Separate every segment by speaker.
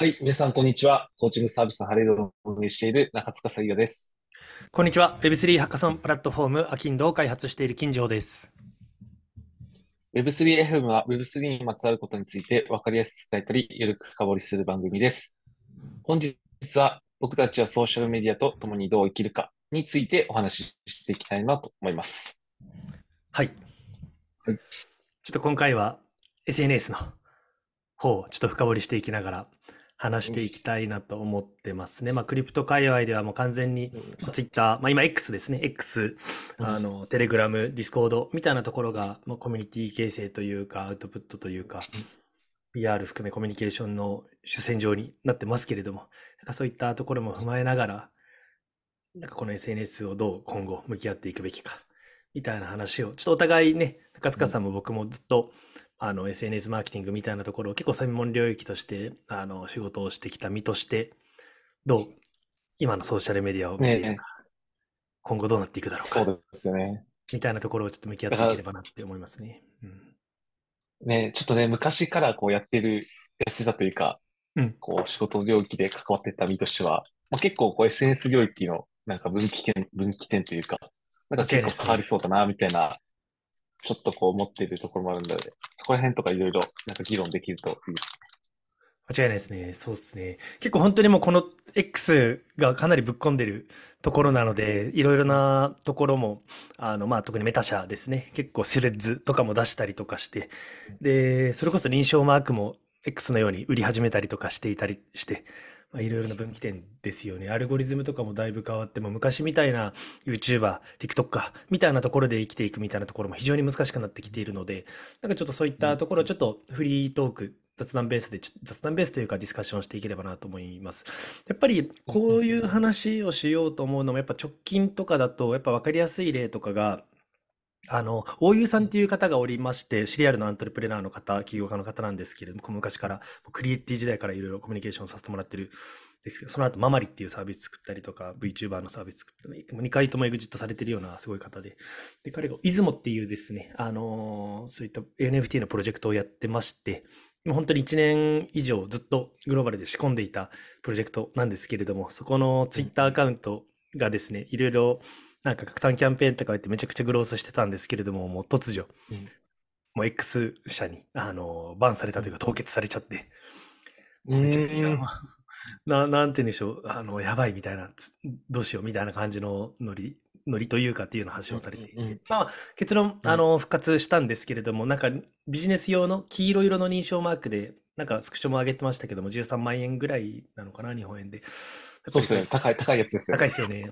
Speaker 1: はい、皆さん、こんにちは。コーチング
Speaker 2: サービスハレードを運営している中塚さゆです。こんにちは。Web3 ハッカソンプラットフォーム、アキンドを開発している金城です。Web3FM は Web3
Speaker 1: にまつわることについて分かりやすく伝えたり、ゆるく深掘りする番組です。本日は、僕たちはソーシャルメディアと共にどう生きるかについてお話ししていきたい
Speaker 2: なと思います。はい。はい、ちょっと今回は SNS の方をちょっと深掘りしていきながら、話していきたいなと思ってますね。まあ、クリプト界隈ではもう完全に、まあ、Twitter、まあ、今 X ですね、X、あの、テレグラム、ディスコードみたいなところが、まあ、コミュニティ形成というか、アウトプットというか、PR 含めコミュニケーションの主戦場になってますけれども、なんかそういったところも踏まえながら、なんかこの SNS をどう今後向き合っていくべきか、みたいな話を、ちょっとお互いね、中塚さんも僕もずっと、うんあの SNS マーケティングみたいなところを結構専門領域としてあの仕事をしてきた身としてどう今のソーシャルメディアを見ているか、ね今後どうなっていくだろうかそうですねみたいなところをちょっと向き合っていければなって思いますね。うん、ねちょ
Speaker 1: っとね昔からこうやってるやってたというか、うん、こう仕事領域で関わってた身としては、まあ、結構こう SNS 領域のなんか分岐点分岐点というかなんか結構変わりそうだなみたいな。ちょっとこう思っているところもあるので、こら辺とかいろいろなんか議論できるといいです
Speaker 2: 間違いないですね。そうですね。結構本当にもうこの X がかなりぶっ込んでるところなので、いろいろなところも、あの、まあ、特にメタ社ですね。結構スレッズとかも出したりとかして、で、それこそ認証マークも X のように売り始めたりとかしていたりして、まあ、いろいろな分岐点ですよね。アルゴリズムとかもだいぶ変わって、も昔みたいな YouTuber、TikToker みたいなところで生きていくみたいなところも非常に難しくなってきているので、なんかちょっとそういったところ、ちょっとフリートーク、雑談ベースで、雑談ベースというかディスカッションしていければなと思います。やっぱりこういう話をしようと思うのも、やっぱ直近とかだと、やっぱ分かりやすい例とかが、あの、大湯さんっていう方がおりまして、シリアルのアントレプレナーの方、起業家の方なんですけれども、昔から、クリエイティ時代からいろいろコミュニケーションさせてもらってるですけど、その後、ママリっていうサービス作ったりとか、VTuber のサービス作ったり、2回ともエグジットされてるようなすごい方で、で、彼が出雲っていうですね、あのそういった NFT のプロジェクトをやってまして、もう本当に1年以上ずっとグローバルで仕込んでいたプロジェクトなんですけれども、そこのツイッターアカウントがですね、いろいろなんか拡散キャンペーンとか言ってめちゃくちゃグロースしてたんですけれども、もう突如、うん、もう X 社に、あの、バンされたというか凍結されちゃって、めちゃくちゃ、ななんて言うんでしょう、あの、やばいみたいな、どうしようみたいな感じのノリ、ノリというかっていうのを発信されてうんうんうん、まあ、結論、あの、復活したんですけれども、なんかビジネス用の黄色色の認証マークで、なんかスクショも上げてましたけども、13万円ぐらいなのかな、日本円で。
Speaker 1: そうですね、
Speaker 2: 高い、高いやつですよ高いですよね。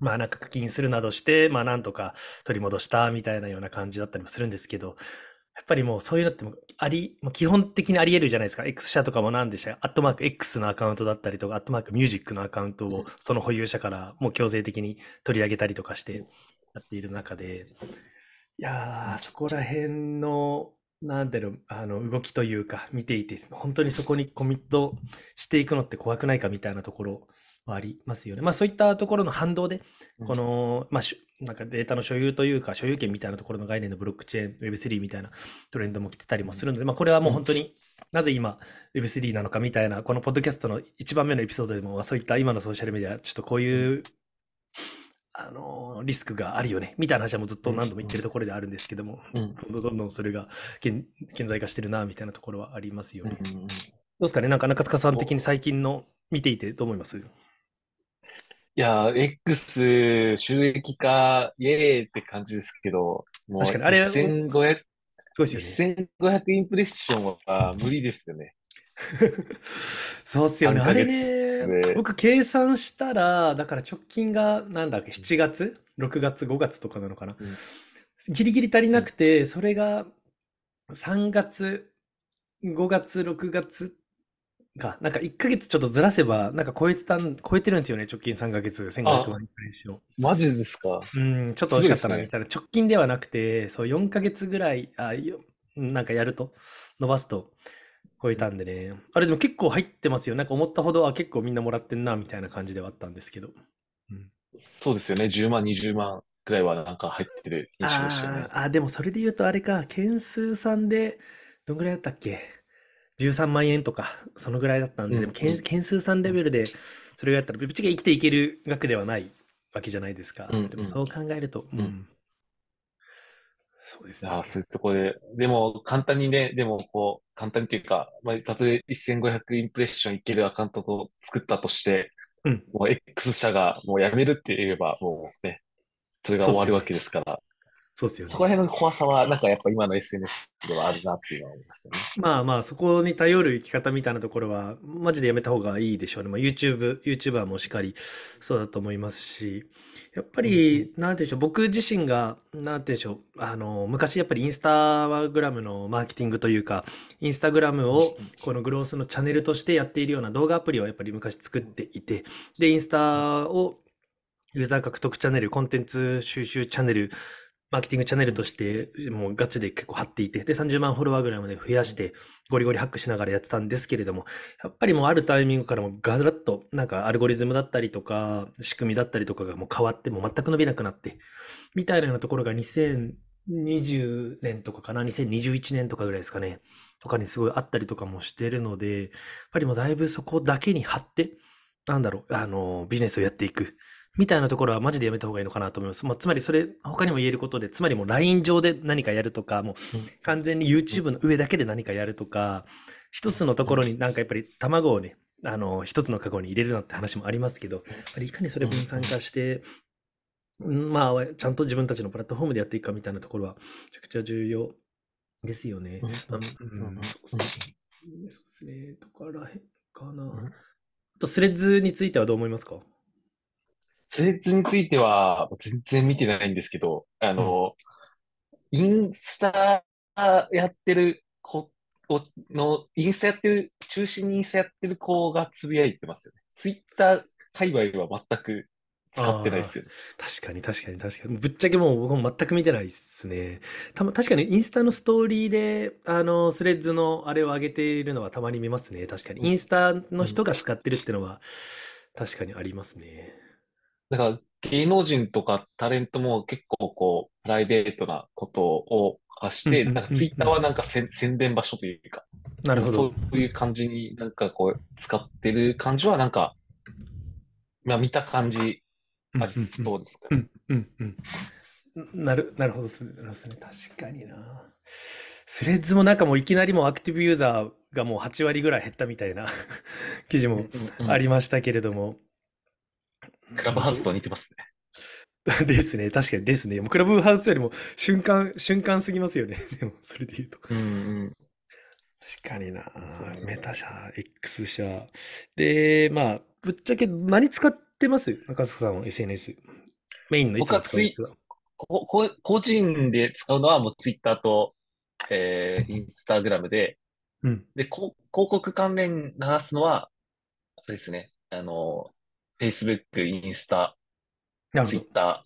Speaker 2: まあなんか課金するなどして、まあなんとか取り戻したみたいなような感じだったりもするんですけど、やっぱりもうそういうのってもあり、もう基本的にあり得るじゃないですか。X 社とかも何でしたアットマーク X のアカウントだったりとか、アットマークミュージックのアカウントをその保有者からもう強制的に取り上げたりとかしてやっている中で、いやー、そこら辺の、なんていうあの、動きというか、見ていて、本当にそこにコミットしていくのって怖くないかみたいなところありますよね。まあそういったところの反動で、この、まあなんかデータの所有というか、所有権みたいなところの概念のブロックチェーン、Web3 みたいなトレンドも来てたりもするので、まあこれはもう本当に、なぜ今 Web3 なのかみたいな、このポッドキャストの1番目のエピソードでも、そういった今のソーシャルメディア、ちょっとこういう、あのリスクがあるよね、みたいな話はもうずっと何度も言ってるところであるんですけども、うん、どんどんどんそれが顕在化してるな、みたいなところはありますよね。うん、どうですかね、なんか中塚さん的に最近の見ていてどう思います
Speaker 1: いや、X 収益化、イエーイって感じですけど、もうあれ1500、そうですよね。1500インプレッションは無理ですよね。そうっすよね。あれね、僕
Speaker 2: 計算したら、だから直近がなんだっけ、7月、6月、5月とかなのかな。うん、ギリギリ足りなくて、それが3月、5月、6月が、なんか1ヶ月ちょっとずらせば、なんか超えてたん、超えてるんですよね、直近3ヶ月、1500万円返しを。マジですか。うん、ちょっと惜しかったな、みたいな。直近ではなくて、そう、4ヶ月ぐらい、あ、なんかやると、伸ばすと、超えたんでね。あれでも結構入ってますよ。なんか思ったほど、あ、結構みんなもらってんな、みたいな感じではあったんですけど。う
Speaker 1: ん、そうですよね、10万、20万ぐらいはなんか入ってる印
Speaker 2: 象でしたね。あ、でもそれで言うとあれか、件数さんで、どんぐらいだったっけ13万円とか、そのぐらいだったんで、うん、でも件、件数さんレベルで、それをやったら、ぶっちゃけ生きていける額ではないわけじゃないですか。うんうん、でもそう考えると、う
Speaker 1: ん。うん、そうですね。ああ、そういうところで。でも、簡単にね、でも、こう、簡単にというか、まあ、たとえ1500インプレッションいけるアカウントと作ったとして、うん、もう X 社がもうやめるって言えば、もうね、それが終わるわけですから。そうですよね。そこら辺の怖さは、なんかやっぱ今の SNS ではあるなっていうのは思います
Speaker 2: よね。まあまあ、そこに頼る生き方みたいなところは、マジでやめた方がいいでしょうね。まあ、YouTube、YouTuber もしっかりそうだと思いますし、やっぱり、なんていうんでしょう、僕自身が、なんていうんでしょう、あの、昔やっぱりインスタグラムのマーケティングというか、インスタグラムをこのグロースのチャンネルとしてやっているような動画アプリをやっぱり昔作っていて、で、インスタをユーザー獲得チャンネル、コンテンツ収集チャンネル、マーケティングチャンネルとして、もうガチで結構張っていて、で、30万フォロワーぐらいまで増やして、ゴリゴリハックしながらやってたんですけれども、やっぱりもうあるタイミングからもガラッと、なんかアルゴリズムだったりとか、仕組みだったりとかがもう変わって、もう全く伸びなくなって、みたいなようなところが2020年とかかな、2021年とかぐらいですかね、とかにすごいあったりとかもしてるので、やっぱりもうだいぶそこだけに張って、なんだろう、あの、ビジネスをやっていく。みたいなところはマジでやめた方がいいのかなと思います。まあ、つまりそれ、他にも言えることで、つまりもう LINE 上で何かやるとか、もう完全に YouTube の上だけで何かやるとか、一つのところになんかやっぱり卵をね、あの、一つのカゴに入れるなって話もありますけど、やっぱりいかにそれ分散化して、まあ、ちゃんと自分たちのプラットフォームでやっていくかみたいなところは、めちゃくちゃ重要ですよね。まあ、うんそうですね。とからへんかな。あと、スレッズについてはどう思いますかスレッズについては、全然見てないんですけ
Speaker 1: ど、あの、うん、インスタやってる子の、インスタやってる、中心にインスタやってる子がつぶやいてますよね。ツイ
Speaker 2: ッター界隈は全く使ってないですよ、ね、確かに確かに確かに。ぶっちゃけもう僕も全く見てないっすね。た確かにインスタのストーリーで、あの、スレッズのあれを上げているのはたまに見ますね。確かに。インスタの人が使ってるってのは、確かにありますね。うんんか芸能人とかタレントも結
Speaker 1: 構こう、プライベートなことを発して、なんかツイッターはなんか宣伝場所というか、なるほど。そういう感じになんかこう、使ってる感じはなんか、まあ見た感じ、ありそうですかうんうん
Speaker 2: うん。なる、なるほどすね。確かにな。スレッズもなんかもういきなりもアクティブユーザーがもう8割ぐらい減ったみたいな 記事もありましたけれども、クラブハウスと似てますね。ですね、確かにですね。もうクラブハウスよりも瞬間、瞬間すぎますよね。でも、それで言うと。うんうん、確かにな、う。メタ社、X 社。で、まあ、ぶっちゃけ何使ってます中塚さんは SNS。メインのいつも使う
Speaker 1: ここ個人で使うのはもうツイッターと、えー、インスタグラムで、うん、でこ、広告関連流すのは、あれですね、あの、Facebook、インスタ、Twitter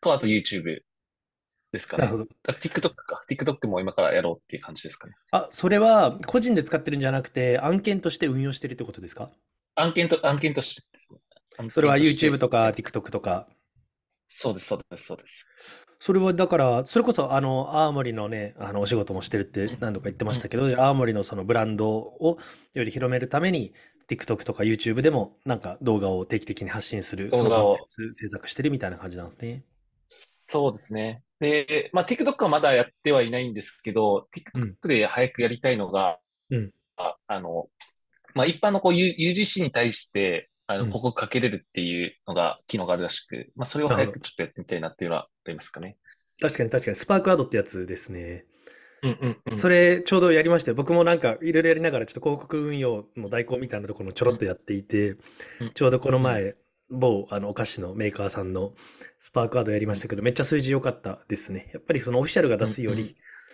Speaker 1: と、あと
Speaker 2: YouTube ですかね。なるほど。TikTok か。TikTok も今からやろうっていう感じですかね。あ、それは個人で使ってるんじゃなくて、案件として運用してるってことですか案件と、案件としてですね。それは YouTube とか TikTok とか。そうです、そうです、そうです。それはだから、それこそあの、青森のね、あのお仕事もしてるって何度か言ってましたけど、青森のそのブランドをより広めるために、TikTok とか YouTube でもなんか動画を定期的に発信する、そ制作してるみたいな感じなんですね。そうですね。
Speaker 1: で、まあ、TikTok はまだやってはいないんですけど、TikTok で早くやりたいのが、うん、ああの、まあ、一般のこう UGC に対して、あの、ここかけれるっていうのが、機能があるらしく、うん、まあ、それを早くちょっとやってみたいなっていうのはあ
Speaker 2: りますかね。確かに確かに、スパークアドってやつですね。うんうんそれちょうどやりまして、僕もなんかいろいろやりながらちょっと広告運用の代行みたいなところもちょろっとやっていて、うん、ちょうどこの前、某あのお菓子のメーカーさんのスパークアードやりましたけど、めっちゃ数字良かったですね。やっぱりそのオフィシャルが出すより、うん、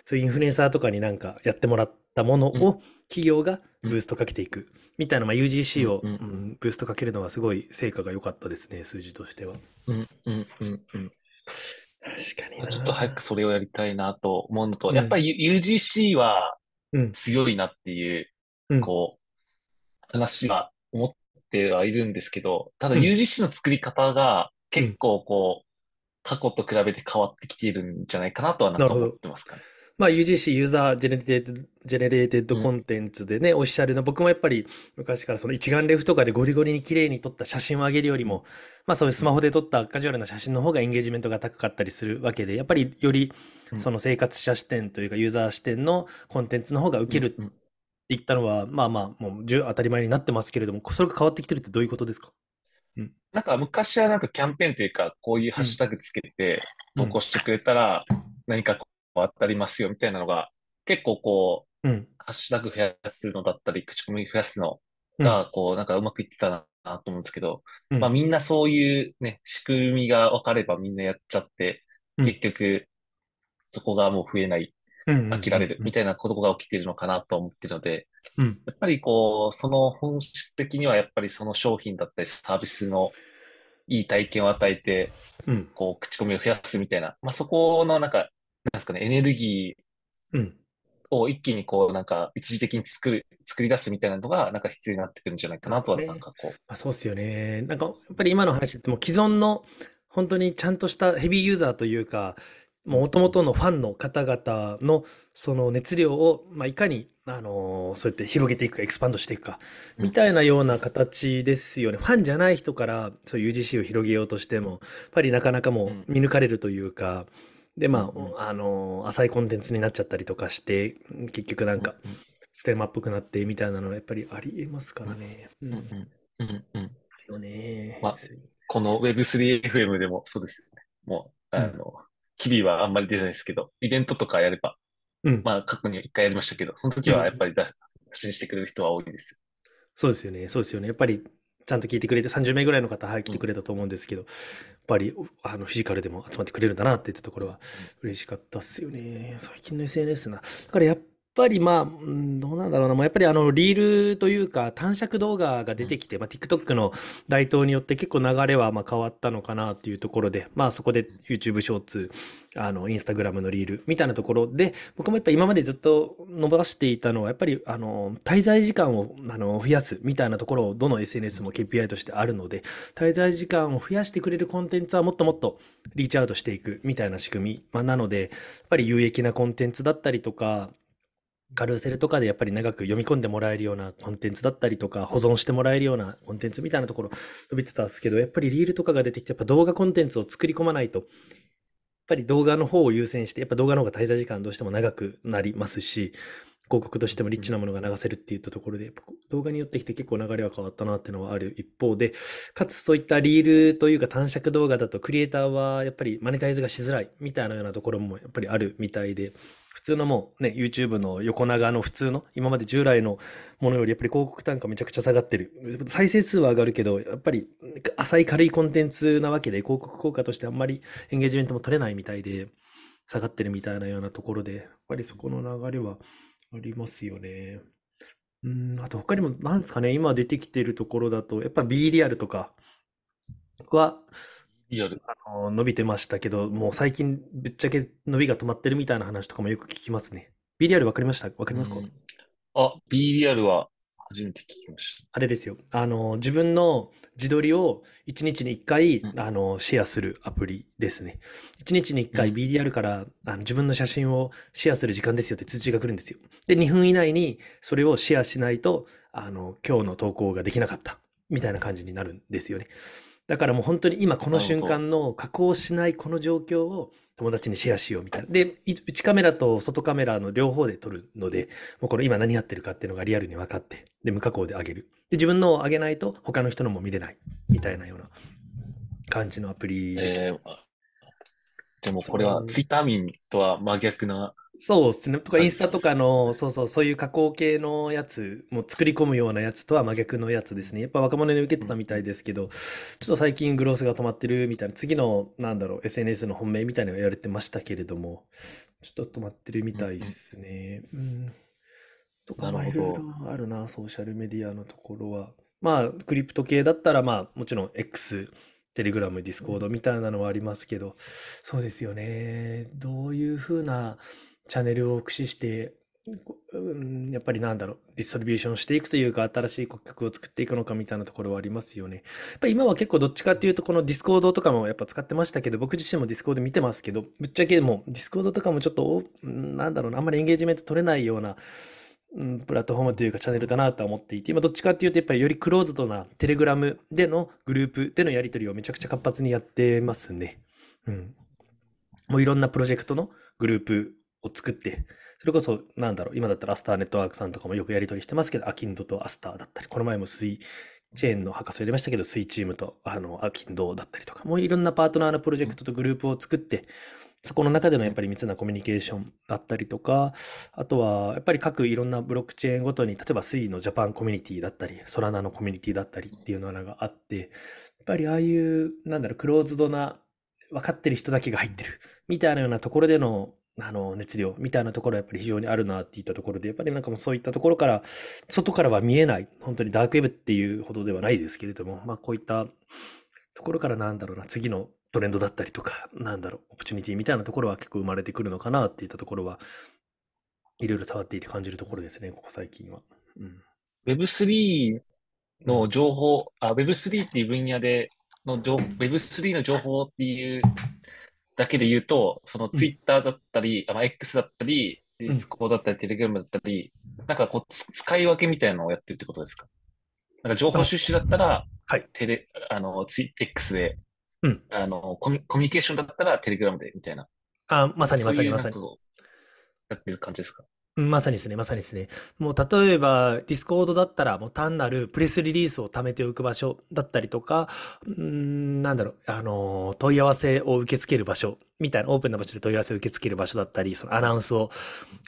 Speaker 2: そういうインフルエンサーとかになんかやってもらったものを企業がブーストかけていくみたいな、まあ、UGC を、うんうん、ブーストかけるのはすごい成果が良かったですね、数字としては。
Speaker 1: うんうんうんうん確かにちょっと早くそれをやりたいなと思うのと、うん、やっぱり UGC は強いなっていう、うん、こう、話は思ってはいるんですけど、ただ UGC の作り方が結構こう、過去と比べて変わってきているんじゃないかなとはな思ってますかね。
Speaker 2: まあ、UGC、ユーザージェネレーテッド、ジェネテッドコンテンツでね、オフィシャルの、僕もやっぱり昔からその一眼レフとかでゴリゴリに綺麗に撮った写真を上げるよりも、まあそういうスマホで撮ったカジュアルな写真の方がエンゲージメントが高かったりするわけで、やっぱりよりその生活者視点というかユーザー視点のコンテンツの方が受けるって言ったのは、まあまあ、もう当たり前になってますけれども、それが変わってきてるってどういうことですかなんか昔はなん
Speaker 1: かキャンペーンというか、こういうハッシュタグつけて投稿してくれたら、何か当たりますよみたいなのが、結構こう、うん、ハッシュタグ増やすのだったり、口コミ増やすのが、こう、なんかうまくいってたなと思うんですけど、うん、まあみんなそういうね、仕組みが分かればみんなやっちゃって、結局、そこがもう増えない、飽きられるみたいなことが起きてるのかなと思ってるので、うん、やっぱりこう、その本質的にはやっぱりその商品だったりサービスのいい体験を与えて、こう、口コミを増やすみたいな、まあそこのなんかなんですかね、エネルギー、を一気にこうなんか一時的に作る作り出すみたいなのがなんか必要になってくるんじゃないかなとはなんかこう。
Speaker 2: まあ、そうっすよね。なんかやっぱり今の話っても既存の本当にちゃんとしたヘビーユーザーというか、もともとのファンの方々のその熱量を、まあ、いかに、あのー、そうやって広げていくか、エクスパンドしていくか、みたいなような形ですよね。ファンじゃない人から、そういう UGC を広げようとしても、やっぱりなかなかもう見抜かれるというか、うんで、まあ、あの、浅いコンテンツになっちゃったりとかして、結局なんか、ステマっぽくなってみたいなのはやっぱりありえますからね。
Speaker 1: うん。うん。
Speaker 2: うん。ですよね。ま
Speaker 1: あ、この Web3FM でもそうですよね。もう、あの、機微はあんまり出ないですけど、イベントとかやれば、うん、まあ、過去に一回やりましたけど、その時はやっ
Speaker 2: ぱり発信してくれる人は多いです。そうですよね。そうですよね。やっぱり、ちゃんと聞いてくれて、30名ぐらいの方、はい、来てくれたと思うんですけど、ぱりあのフィジカルでも集まってくれるんだなっていったところは嬉しかったっすよね。最近の SNS な。だからやっぱりまあ、うんどうなんだろうな、もうやっぱりあの、リールというか、短尺動画が出てきて、まあ、TikTok の台頭によって結構流れはまあ変わったのかなというところで、まあそこで YouTube ショーツ、あの、Instagram のリールみたいなところで、僕もやっぱ今までずっと伸ばしていたのは、やっぱりあの、滞在時間をあの増やすみたいなところをどの SNS も KPI としてあるので、滞在時間を増やしてくれるコンテンツはもっともっとリーチアウトしていくみたいな仕組み、まあ、なので、やっぱり有益なコンテンツだったりとか、ガルーセルとかでやっぱり長く読み込んでもらえるようなコンテンツだったりとか、保存してもらえるようなコンテンツみたいなところ伸びてたんですけど、やっぱりリールとかが出てきて、やっぱ動画コンテンツを作り込まないと、やっぱり動画の方を優先して、やっぱ動画の方が滞在時間どうしても長くなりますし、広告としてもリッチなものが流せるっていったところで、やっぱ動画によってきて結構流れは変わったなっていうのはある一方で、かつそういったリールというか短尺動画だとクリエイターはやっぱりマネタイズがしづらいみたいなようなところもやっぱりあるみたいで、普通のもうね、YouTube の横長の普通の、今まで従来のものよりやっぱり広告単価めちゃくちゃ下がってる。再生数は上がるけど、やっぱり浅い軽いコンテンツなわけで、広告効果としてあんまりエンゲージメントも取れないみたいで、下がってるみたいなようなところで、やっぱりそこの流れはありますよね。うん、あと他にも、なんですかね、今出てきてるところだと、やっぱ B リアルとかは、あの伸びてましたけど、もう最近ぶっちゃけ伸びが止まってるみたいな話とかもよく聞きますね。BDR 分かりました分かりますか、あ、BDR は初めて聞きました。あれですよ。あの、自分の自撮りを1日に1回、うん、あのシェアするアプリですね。1日に1回 BDR から、うん、あの自分の写真をシェアする時間ですよって通知が来るんですよ。で、2分以内にそれをシェアしないと、あの、今日の投稿ができなかったみたいな感じになるんですよね。だからもう本当に今この瞬間の加工しないこの状況を友達にシェアしようみたいな。で、内カメラと外カメラの両方で撮るので、もうこの今何やってるかっていうのがリアルに分かって、で、無加工で上げる。で、自分のをあげないと他の人のも見れないみたいなような感じのアプリです。えー、でもこれはツイッター民とは真逆なそうですね。とか、インスタとかの、そうそう、そういう加工系のやつ、もう作り込むようなやつとは真逆のやつですね。やっぱ若者に受けてたみたいですけど、ちょっと最近グロースが止まってるみたいな、次の、なんだろう、SNS の本命みたいなのを言われてましたけれども、ちょっと止まってるみたいですね。うん、ん。とか、まあ、いろいろあるな、ソーシャルメディアのところは。まあ、クリプト系だったら、まあ、もちろん X、テレグラム、ディスコードみたいなのはありますけど、そうですよね。どういうふうな、チャンネルを駆使して、うん、やっぱりなんだろう、ディストリビューションしていくというか、新しい顧客を作っていくのかみたいなところはありますよね。やっぱ今は結構どっちかっていうと、このディスコードとかもやっぱ使ってましたけど、僕自身もディスコード見てますけど、ぶっちゃけもうディスコードとかもちょっと、なんだろうな、あんまりエンゲージメント取れないような、うん、プラットフォームというかチャンネルだなとは思っていて、今どっちかっていうと、やっぱりよりクローズドなテレグラムでのグループでのやり取りをめちゃくちゃ活発にやってますね。うん。もういろんなプロジェクトのグループを作って、それこそ、なんだろう、今だったらアスターネットワークさんとかもよくやり取りしてますけど、アキンドとアスターだったり、この前もスイチェーンの博士を入れましたけど、スイチームとあのアキンドだったりとか、もういろんなパートナーのプロジェクトとグループを作って、そこの中でのやっぱり密なコミュニケーションだったりとか、あとはやっぱり各いろんなブロックチェーンごとに、例えば水 u のジャパンコミュニティだったり、ソラナのコミュニティだったりっていうのがあって、やっぱりああいう、なんだろう、クローズドな分かってる人だけが入ってるみたいなようなところでのあの、熱量みたいなところはやっぱり非常にあるなっていったところで、やっぱりなんかもうそういったところから、外からは見えない、本当にダークウェブっていうほどではないですけれども、まあこういったところからなんだろうな、次のトレンドだったりとか、なんだろう、オプチュニティみたいなところは結構生まれてくるのかなっていったところは、いろいろ触っていて感じるところですね、ここ最近は。うん、Web3 の情報、Web3
Speaker 1: っていう分野での、Web3 の情報っていうだけで言うと、そのツイッターだったり、うん、X だったり、ディスコだったり、テレグラムだったり、なんかこう、使い分けみたいなのをやってるってことですかなんか情報収集だったら、はい。テレ、あの、ツイ、X で、うん。あのコミ、コミュニケーションだったらテレグラムで、みたい
Speaker 2: な。あ、まさにまさにまさに。
Speaker 1: やってる感じですか
Speaker 2: まさにですね、まさにですね。もう例えば、ディスコードだったら、もう単なるプレスリリースを貯めておく場所だったりとか、うーん、なんだろう、あの問い合わせを受け付ける場所みたいな、オープンな場所で問い合わせを受け付ける場所だったり、そのアナウンスを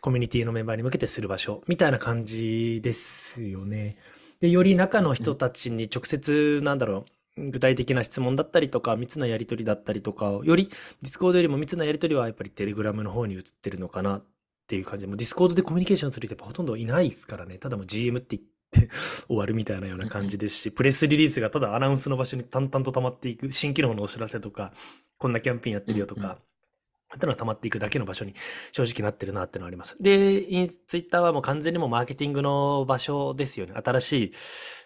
Speaker 2: コミュニティのメンバーに向けてする場所みたいな感じですよね。で、より中の人たちに直接、なんだろう、具体的な質問だったりとか、密なやり取りだったりとかを、より、ディスコードよりも密なやり取りはやっぱりテレグラムの方に移ってるのかなっていう感じで、もうディスコードでコミュニケーションする人やっぱほとんどいないですからね。ただもう GM って言って 終わるみたいなような感じですし、プレスリリースがただアナウンスの場所に淡々と溜まっていく、新機能のお知らせとか、こんなキャンペーンやってるよとか、たのは溜まっていくだけの場所に正直なってるなってのはあります。で、ツイッターはもう完全にもうマーケティングの場所ですよね。新しい、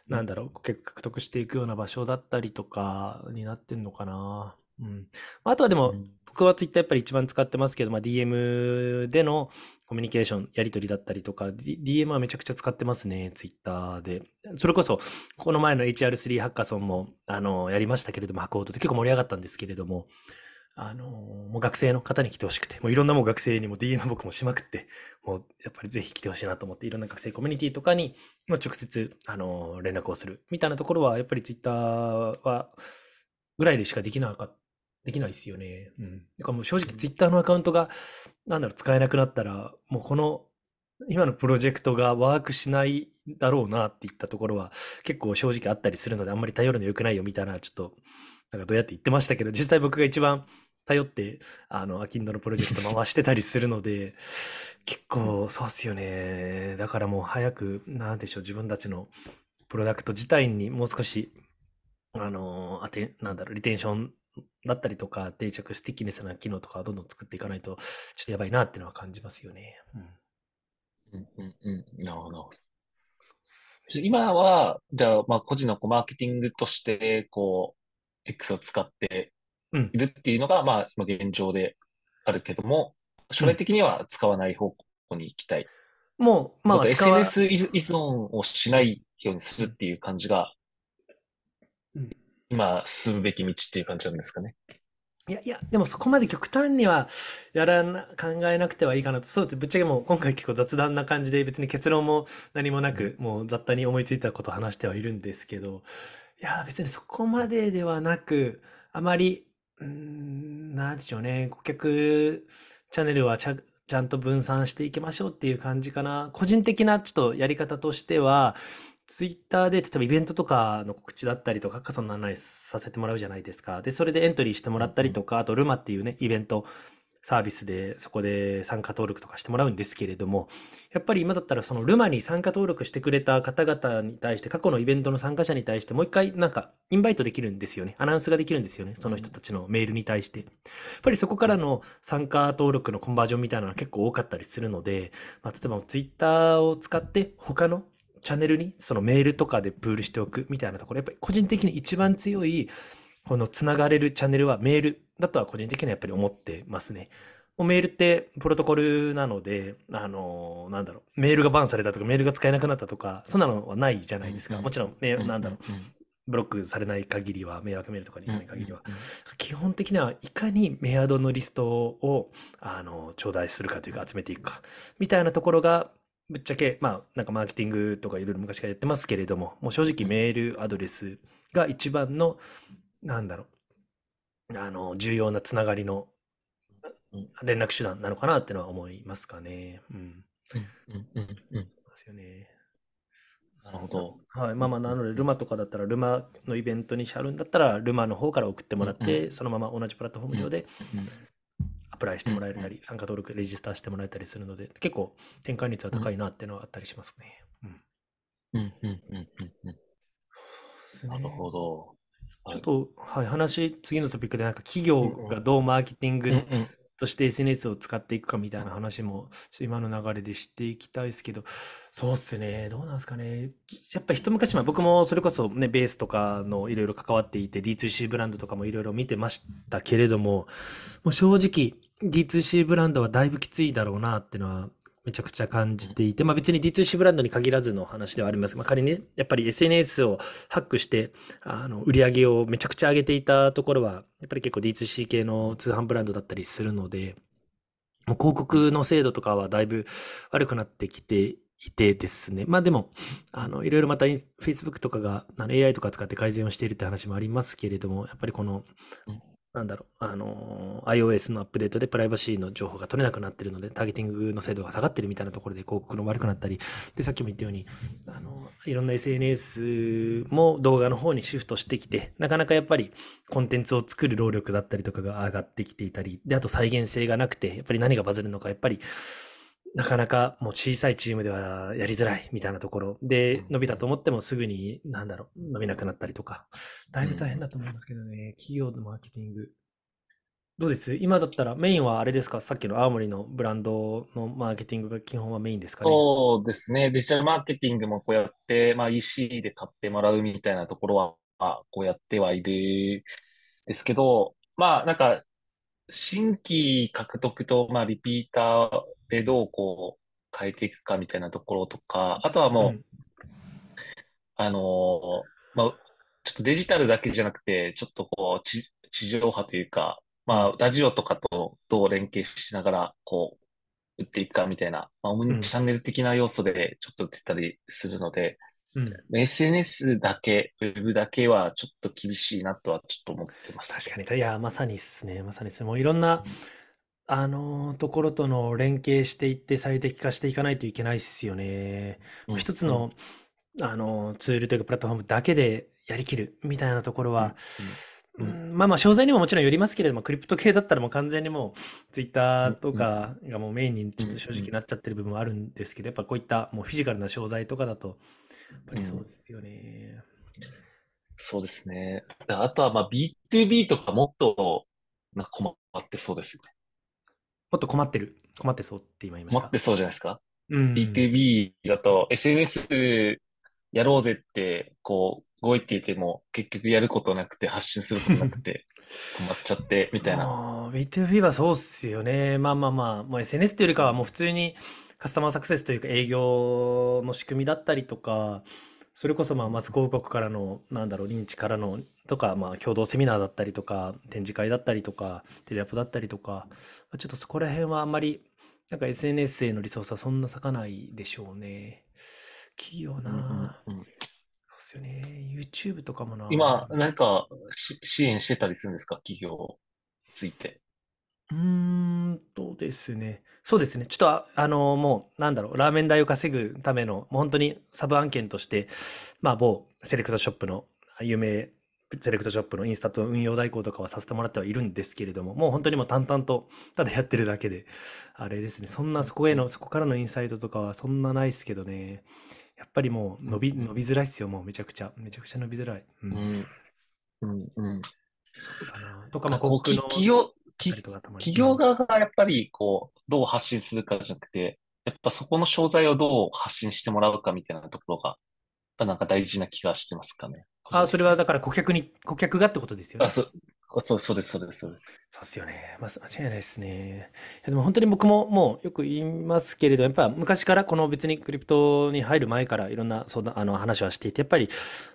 Speaker 2: なんだろう、結構獲得していくような場所だったりとかになってんのかな。うん。あとはでも、僕はツイッターやっぱり一番使ってますけど、まあ、DM でのコミュニケーション、やり取りだったりとか、D、m はめちゃくちゃ使ってますね、ツイッターで。それこそ、この前の HR3 ハッカソンも、あの、やりましたけれども、ハコードで結構盛り上がったんですけれども、あの、もう学生の方に来てほしくて、もういろんなもう学生にも DM 僕もしまくって、もうやっぱりぜひ来てほしいなと思って、いろんな学生コミュニティとかに、ま直接、あの、連絡をするみたいなところは、やっぱりツイッターは、ぐらいでしかできなかっできないですよね。うん。だからもう正直ツイッターのアカウントが、なんだろう、使えなくなったら、もうこの、今のプロジェクトがワークしないだろうなっていったところは結構正直あったりするのであんまり頼るの良くないよみたいなちょっとなんかどうやって言ってましたけど実際僕が一番頼ってあのアキンドのプロジェクト回してたりするので結構そうっすよねだからもう早く何でしょう自分たちのプロダクト自体にもう少しあのー、てなんだろうリテンションだったりとか、定着スティッキネスな機能とかどんどん作っていかないと、ちょっとやばいなっていうのは感じますよね。うん。
Speaker 1: うんうんうん。なるほど。ね、今は、じゃあ、まあ、個人のこうマーケティングとして、こう、X を使っているっていうのが、うん、まあ、現状であるけども、将来的には使わない方向に行きたい。
Speaker 2: うん、もう、まあ、SNS
Speaker 1: 依存をしないようにするっていう感じが、うん今進むべき道っていう感じなんですかね。
Speaker 2: いやいや、でもそこまで極端にはやらな、考えなくてはいいかなと。そうです。ぶっちゃけもう今回結構雑談な感じで別に結論も何もなく、もう雑多に思いついたことを話してはいるんですけど、いや、別にそこまでではなく、あまり、うん、なんでしょうね、顧客チャンネルはちゃ、ちゃんと分散していきましょうっていう感じかな。個人的なちょっとやり方としては、ツイッターで、例えばイベントとかの告知だったりとか、過疎の案内させてもらうじゃないですか。で、それでエントリーしてもらったりとか、あとルマっていうね、イベント、サービスでそこで参加登録とかしてもらうんですけれども、やっぱり今だったらそのルマに参加登録してくれた方々に対して、過去のイベントの参加者に対してもう一回なんかインバイトできるんですよね。アナウンスができるんですよね。その人たちのメールに対して。やっぱりそこからの参加登録のコンバージョンみたいなのは結構多かったりするので、まあ、例えば twitter を使って他のチャンネルにそのメールとかでプールしておくみたいなところ、やっぱり個人的に一番強い、このつながれるチャンネルはメールだとは個人的にはやっぱり思ってますね。もうメールってプロトコルなので、あのー、なんだろう、メールがバンされたとか、メールが使えなくなったとか、そんなのはないじゃないですか。もちろん、メなんだろう、ブロックされない限りは、迷惑メールとかにきない限りは。基本的には、いかにメアドのリストを、あの頂戴するかというか、集めていくか、みたいなところが、ぶっちゃけ、まあ、なんかマーケティングとかいろいろ昔からやってますけれども、もう正直メールアドレスが一番の、なんだろう、あの、重要なつながりの連絡手段なのかなってのは思いますかね。うん。うんうんうんうん。そうですよね。なるほど。はい。まあまあ、なので、ルマとかだったら、ルマのイベントにしはるんだったら、ルマの方から送ってもらって、そのまま同じプラットフォーム上でアプライしてもらえたり、参加登録、レジスターしてもらえたりするので、結構転換率は高いなっていうのはあったりしますね。うん。うん、うん、う
Speaker 1: ん、うん。なる
Speaker 2: ほど。ちょっと、はい、話、次のトピックで、なんか企業がどうマーケティングとして SNS を使っていくかみたいな話も、今の流れでしていきたいですけど、そうっすね、どうなんですかね。やっぱ一昔前、僕もそれこそね、ベースとかのいろいろ関わっていて、D2C ブランドとかもいろいろ見てましたけれども、もう正直、D2C ブランドはだいぶきついだろうなっていうのはめちゃくちゃ感じていて、まあ、別に D2C ブランドに限らずの話ではありますが、まあ、仮に、ね、やっぱり SNS をハックしてあの売り上げをめちゃくちゃ上げていたところはやっぱり結構 D2C 系の通販ブランドだったりするのでもう広告の精度とかはだいぶ悪くなってきていてですね。まあでも、あの、いろいろまた Facebook とかがあの AI とか使って改善をしているって話もありますけれども、やっぱりこのなんだろう、あのー、iOS のアップデートでプライバシーの情報が取れなくなってるので、ターゲティングの精度が下がってるみたいなところで広告の悪くなったり、で、さっきも言ったように、あのー、いろんな SNS も動画の方にシフトしてきて、なかなかやっぱりコンテンツを作る労力だったりとかが上がってきていたり、で、あと再現性がなくて、やっぱり何がバズるのか、やっぱり、なかなかもう小さいチームではやりづらいみたいなところで、伸びたと思ってもすぐに、なんだろう、伸びなくなったりとか、だいぶ大変だと思いますけどね、企業のマーケティング。どうです今だったらメインはあれですかさっきの青森のブランドのマーケティングが基本はメインですかねそうですね。
Speaker 1: デジタルマーケティングもこうやって、まあ EC で買ってもらうみたいなところは、まあ、こうやってはいるですけど、まあなんか新規獲得と、まあ、リピーターでどうこう変えていくかみたいなところとか、あとはもう、うん、あのー、まあ、ちょっとデジタルだけじゃなくて、ちょっとこう地、上波というか、まあ、ラジオとかとどう連携しながら、こう、打っていくかみたいな、まあ、オムニチャンネル的な要素でちょっと打ってたりするので、うん、SNS だけ、ウェブだけはちょっと厳しいなとはちょっと思ってま
Speaker 2: す。確かに。いや、まさにですね。まさにですね。もういろんな、うんあのところとの連携していって最適化していかないといけないっすよね。うん、一つうん、の、あのツールというかプラットフォームだけでやりきるみたいなところうん、は、うん、うん。まあまあ、詳細にももちろんよりますけれども、クリプト系だったらもう完全にもう、ツイッターとかがもうメインにちょっと正直なっちゃってる部分はあるんですけど、やっぱこういったもうフィジカルな商材とかだと、やっぱりそうですよね。そうですね。あとは、まあ、B2B とかもっと、なんか困ってそうですね。もっと困ってる。困ってそうって今言いました。困ってそうじゃないですか。うん、
Speaker 1: B2B だと SNS やろうぜって、こう、動いていても、結局やることなくて、発信することなくて、困っちゃって、みたい
Speaker 2: な。B2B はそうっすよね。まあまあまあ、もう SNS というよりかは、もう普通にカスタマーサクセスというか営業の仕組みだったりとか、それこそまあマス広国からのなんだろう認知からのとかまあ共同セミナーだったりとか展示会だったりとかテレアポだったりとかちょっとそこら辺はあんまりなんか SNS へのリソースはそんな咲かないでしょうね。企業な、そうっすよね。YouTube とかもな。今、なん
Speaker 1: か支援してたりするんですか企業ついて。
Speaker 2: うーんとですね。そうですね。ちょっと、あ、あの、もう、なんだろう、ラーメン代を稼ぐための、もう本当にサブ案件として、まあ、某セレクトショップの、あ有名セレクトショップのインスタと運用代行とかはさせてもらってはいるんですけれども、もう本当にもう淡々と、ただやってるだけで、あれですね、そんなそこへの、そこからのインサイトとかはそんなないですけどね、やっぱりもう伸び、伸びづらいっすよ、もうめちゃくちゃ、めちゃくちゃ伸びづらい。うん。うんうん。そうだな。とか、まあ、な、広告の、企業側
Speaker 1: がやっぱりこう、どう発信するかじゃなくて、やっぱそこの商材をどう発信してもらうかみたいなところが、やっぱなんか大事な気がしてますかね。
Speaker 2: あそれはだから顧客に、顧客がってことですよね。あそう
Speaker 1: そう、そうです、そうです、そうです。
Speaker 2: そうですよね。まあ、間違いないですね。でも本当に僕ももうよく言いますけれど、やっぱ昔からこの別にクリプトに入る前からいろんな相談、あの話はしていて、やっぱり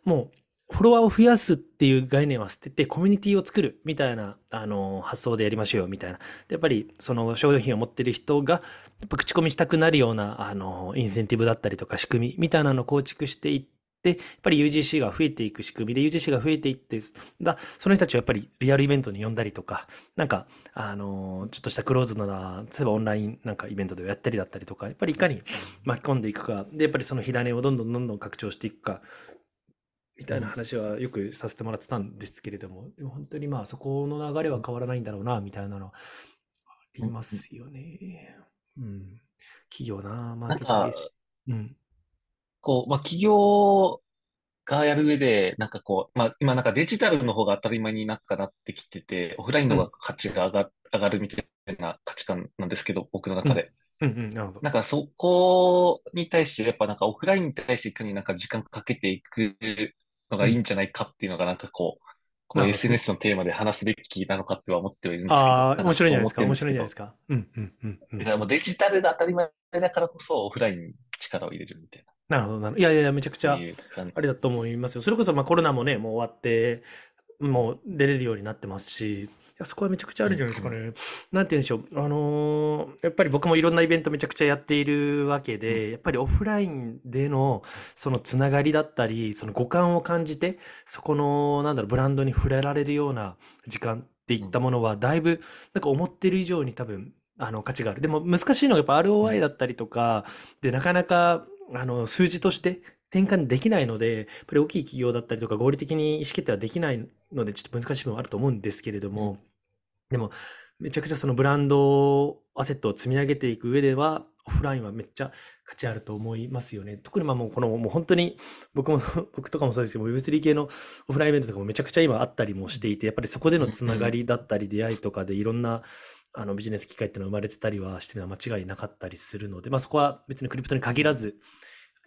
Speaker 2: もうフォロワーを増やすっていう概念は捨てて、コミュニティを作るみたいな、あの、発想でやりましょうよ、みたいな。でやっぱり、その商品を持ってる人が、口コミしたくなるような、あの、インセンティブだったりとか、仕組みみたいなのを構築していって、やっぱり UGC が増えていく仕組みで、UGC が増えていって、だその人たちをやっぱりリアルイベントに呼んだりとか、なんか、あの、ちょっとしたクローズドな、例えばオンラインなんかイベントでやったりだったりとか、やっぱりいかに巻き込んでいくか、で、やっぱりその火種をどんどんどんどん拡張していくか、みたいな話はよくさせてもらってたんですけれども、でも本当にまあそこの流れは変わらないんだろうな、みたいなのありますよね。うん。企業な、まあ、なんか、うん。
Speaker 1: こう、まあ企業がやる上で、なんかこう、まあ今なんかデジタルの方が当たり前になっかなってきてて、オフラインの方が価値が上が,、上がるみたいな価値観なんですけど、僕の中で。うんうんうん、ななんかそこに対して、やっぱなんかオフラインに対していかになんか時間かけていくのがいいんじゃないかっていうのが、なんかこう、この SNS のテーマで話すべきなのかっては思ってはいるんですけど。ああ、面白いじゃないですか。面白いじゃないです
Speaker 2: か。うんうんうん、
Speaker 1: うん。だからもうデジタルが当たり前だからこそ、オフラインに力を入れるみたい
Speaker 2: な。なるほど、なるほど。いやいや、めちゃくちゃ、あれだと思いますよ。それこそ、まあコロナもね、もう終わって、もう出れるようになってますし、やそこはめちゃくちゃあるんじゃないですかね。うん、なんて言うんでしょう。あのー、やっぱり僕もいろんなイベントめちゃくちゃやっているわけで、うん、やっぱりオフラインでのそのつながりだったり、その五感を感じて、そこの、なんだろう、ブランドに触れられるような時間っていったものは、だいぶ、なんか思ってる以上に多分、あの、価値がある。でも難しいのがやっぱ ROI だったりとか、で、なかなか、あの、数字として転換できないので、やっぱり大きい企業だったりとか合理的に意思決定はできないので、ちょっと難しい部分はあると思うんですけれども、うんでも、めちゃくちゃそのブランドアセットを積み上げていく上では、オフラインはめっちゃ価値あると思いますよね。特にまあもうこの、もう本当に僕も、僕とかもそうですけど、Web3 系のオフラインイベントとかもめちゃくちゃ今あったりもしていて、やっぱりそこでのつながりだったり、出会いとかでいろんな、あのビジネス機会っていうのは生まれてたりはしてるのは間違いなかったりするので、まあ、そこは別にクリプトに限らず、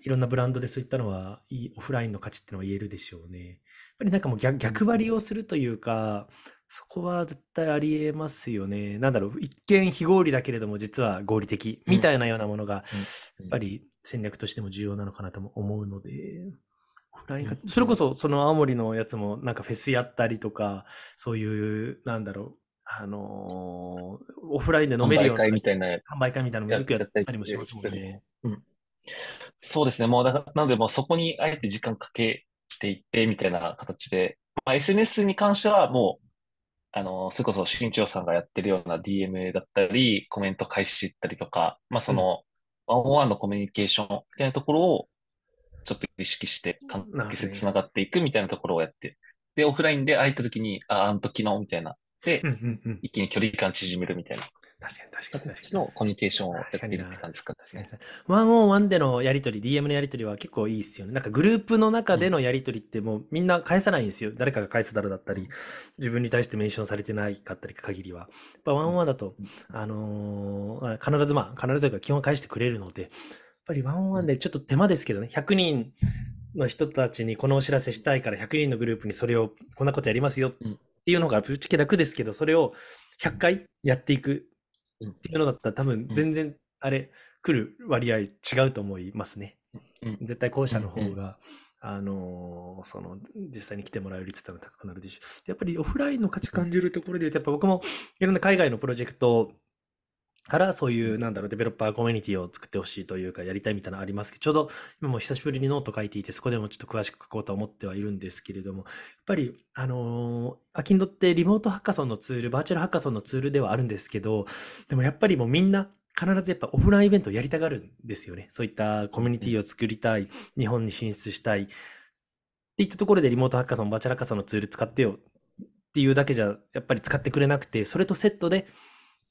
Speaker 2: いろんなブランドでそういったのは、いいオフラインの価値っていうのは言えるでしょうね。やっぱりなんかもう逆張りをするというか、そこは絶対ありえますよね。なんだろう、一見非合理だけれども、実は合理的みたいなようなものが、やっぱり戦略としても重要なのかなとも思うので、それこそ、その青森のやつも、なんかフェスやったりとか、そういう、なんだろう、あのー、オフラインで飲めるような販売会みたいな、販売会みたいなのもよくやったりもしますもんね。うん、そうで
Speaker 1: すね、もうだから、なので、もそこにあえて時間かけていってみたいな形で、まあ、SNS に関してはもうあの、それこそ新潮さんがやってるような DM だったり、コメント開始ったりとか、まあその、ワンオンワンのコミュニケーションみたいなところを、ちょっと意識して、関係性つながっていくみたいなところをやって、で、オフラインで会えた時に、あ、あの時の、みたいな。で、一気に距離感縮めるみたいな。確かに確かに確かに。のコミュニケーションをやってるって感じですかね。確かに確かに
Speaker 2: ワンオンワンでのやり取り、DM のやり取りは結構いいですよね。なんかグループの中でのやり取りってもうみんな返さないんですよ。誰かが返すだろうだったり、自分に対してメンションされてないかったり限りは。やっぱワンオンワンだと、あのー、必ずまあ、必ずというか基本返してくれるので、やっぱりワンオンワンでちょっと手間ですけどね、100人の人たちにこのお知らせしたいから100人のグループにそれを、こんなことやりますよっていうのがぶっちゃけ楽ですけど、それを100回やっていくっていうのだったら多分全然あれ来る割合違うと思いますね。絶対後者の方が、あのその実際に来てもらえる率多分高くなるでしょう。やっぱりオフラインの価値感じるところで言うとやっぱ僕もいろんな海外のプロジェクトから、そういう、なんだろう、デベロッパーコミュニティを作ってほしいというか、やりたいみたいなのありますけど、ちょうど今も久しぶりにノート書いていて、そこでもちょっと詳しく書こうと思ってはいるんですけれども、やっぱり、あのー、アキンドってリモートハッカソンのツール、バーチャルハッカソンのツールではあるんですけど、でもやっぱりもうみんな、必ずやっぱオフラインイベントをやりたがるんですよね。そういったコミュニティを作りたい、日本に進出したい。っていったところでリモートハッカソン、バーチャルハッカソンのツール使ってよっていうだけじゃやっぱり使ってくれなくて、それとセットで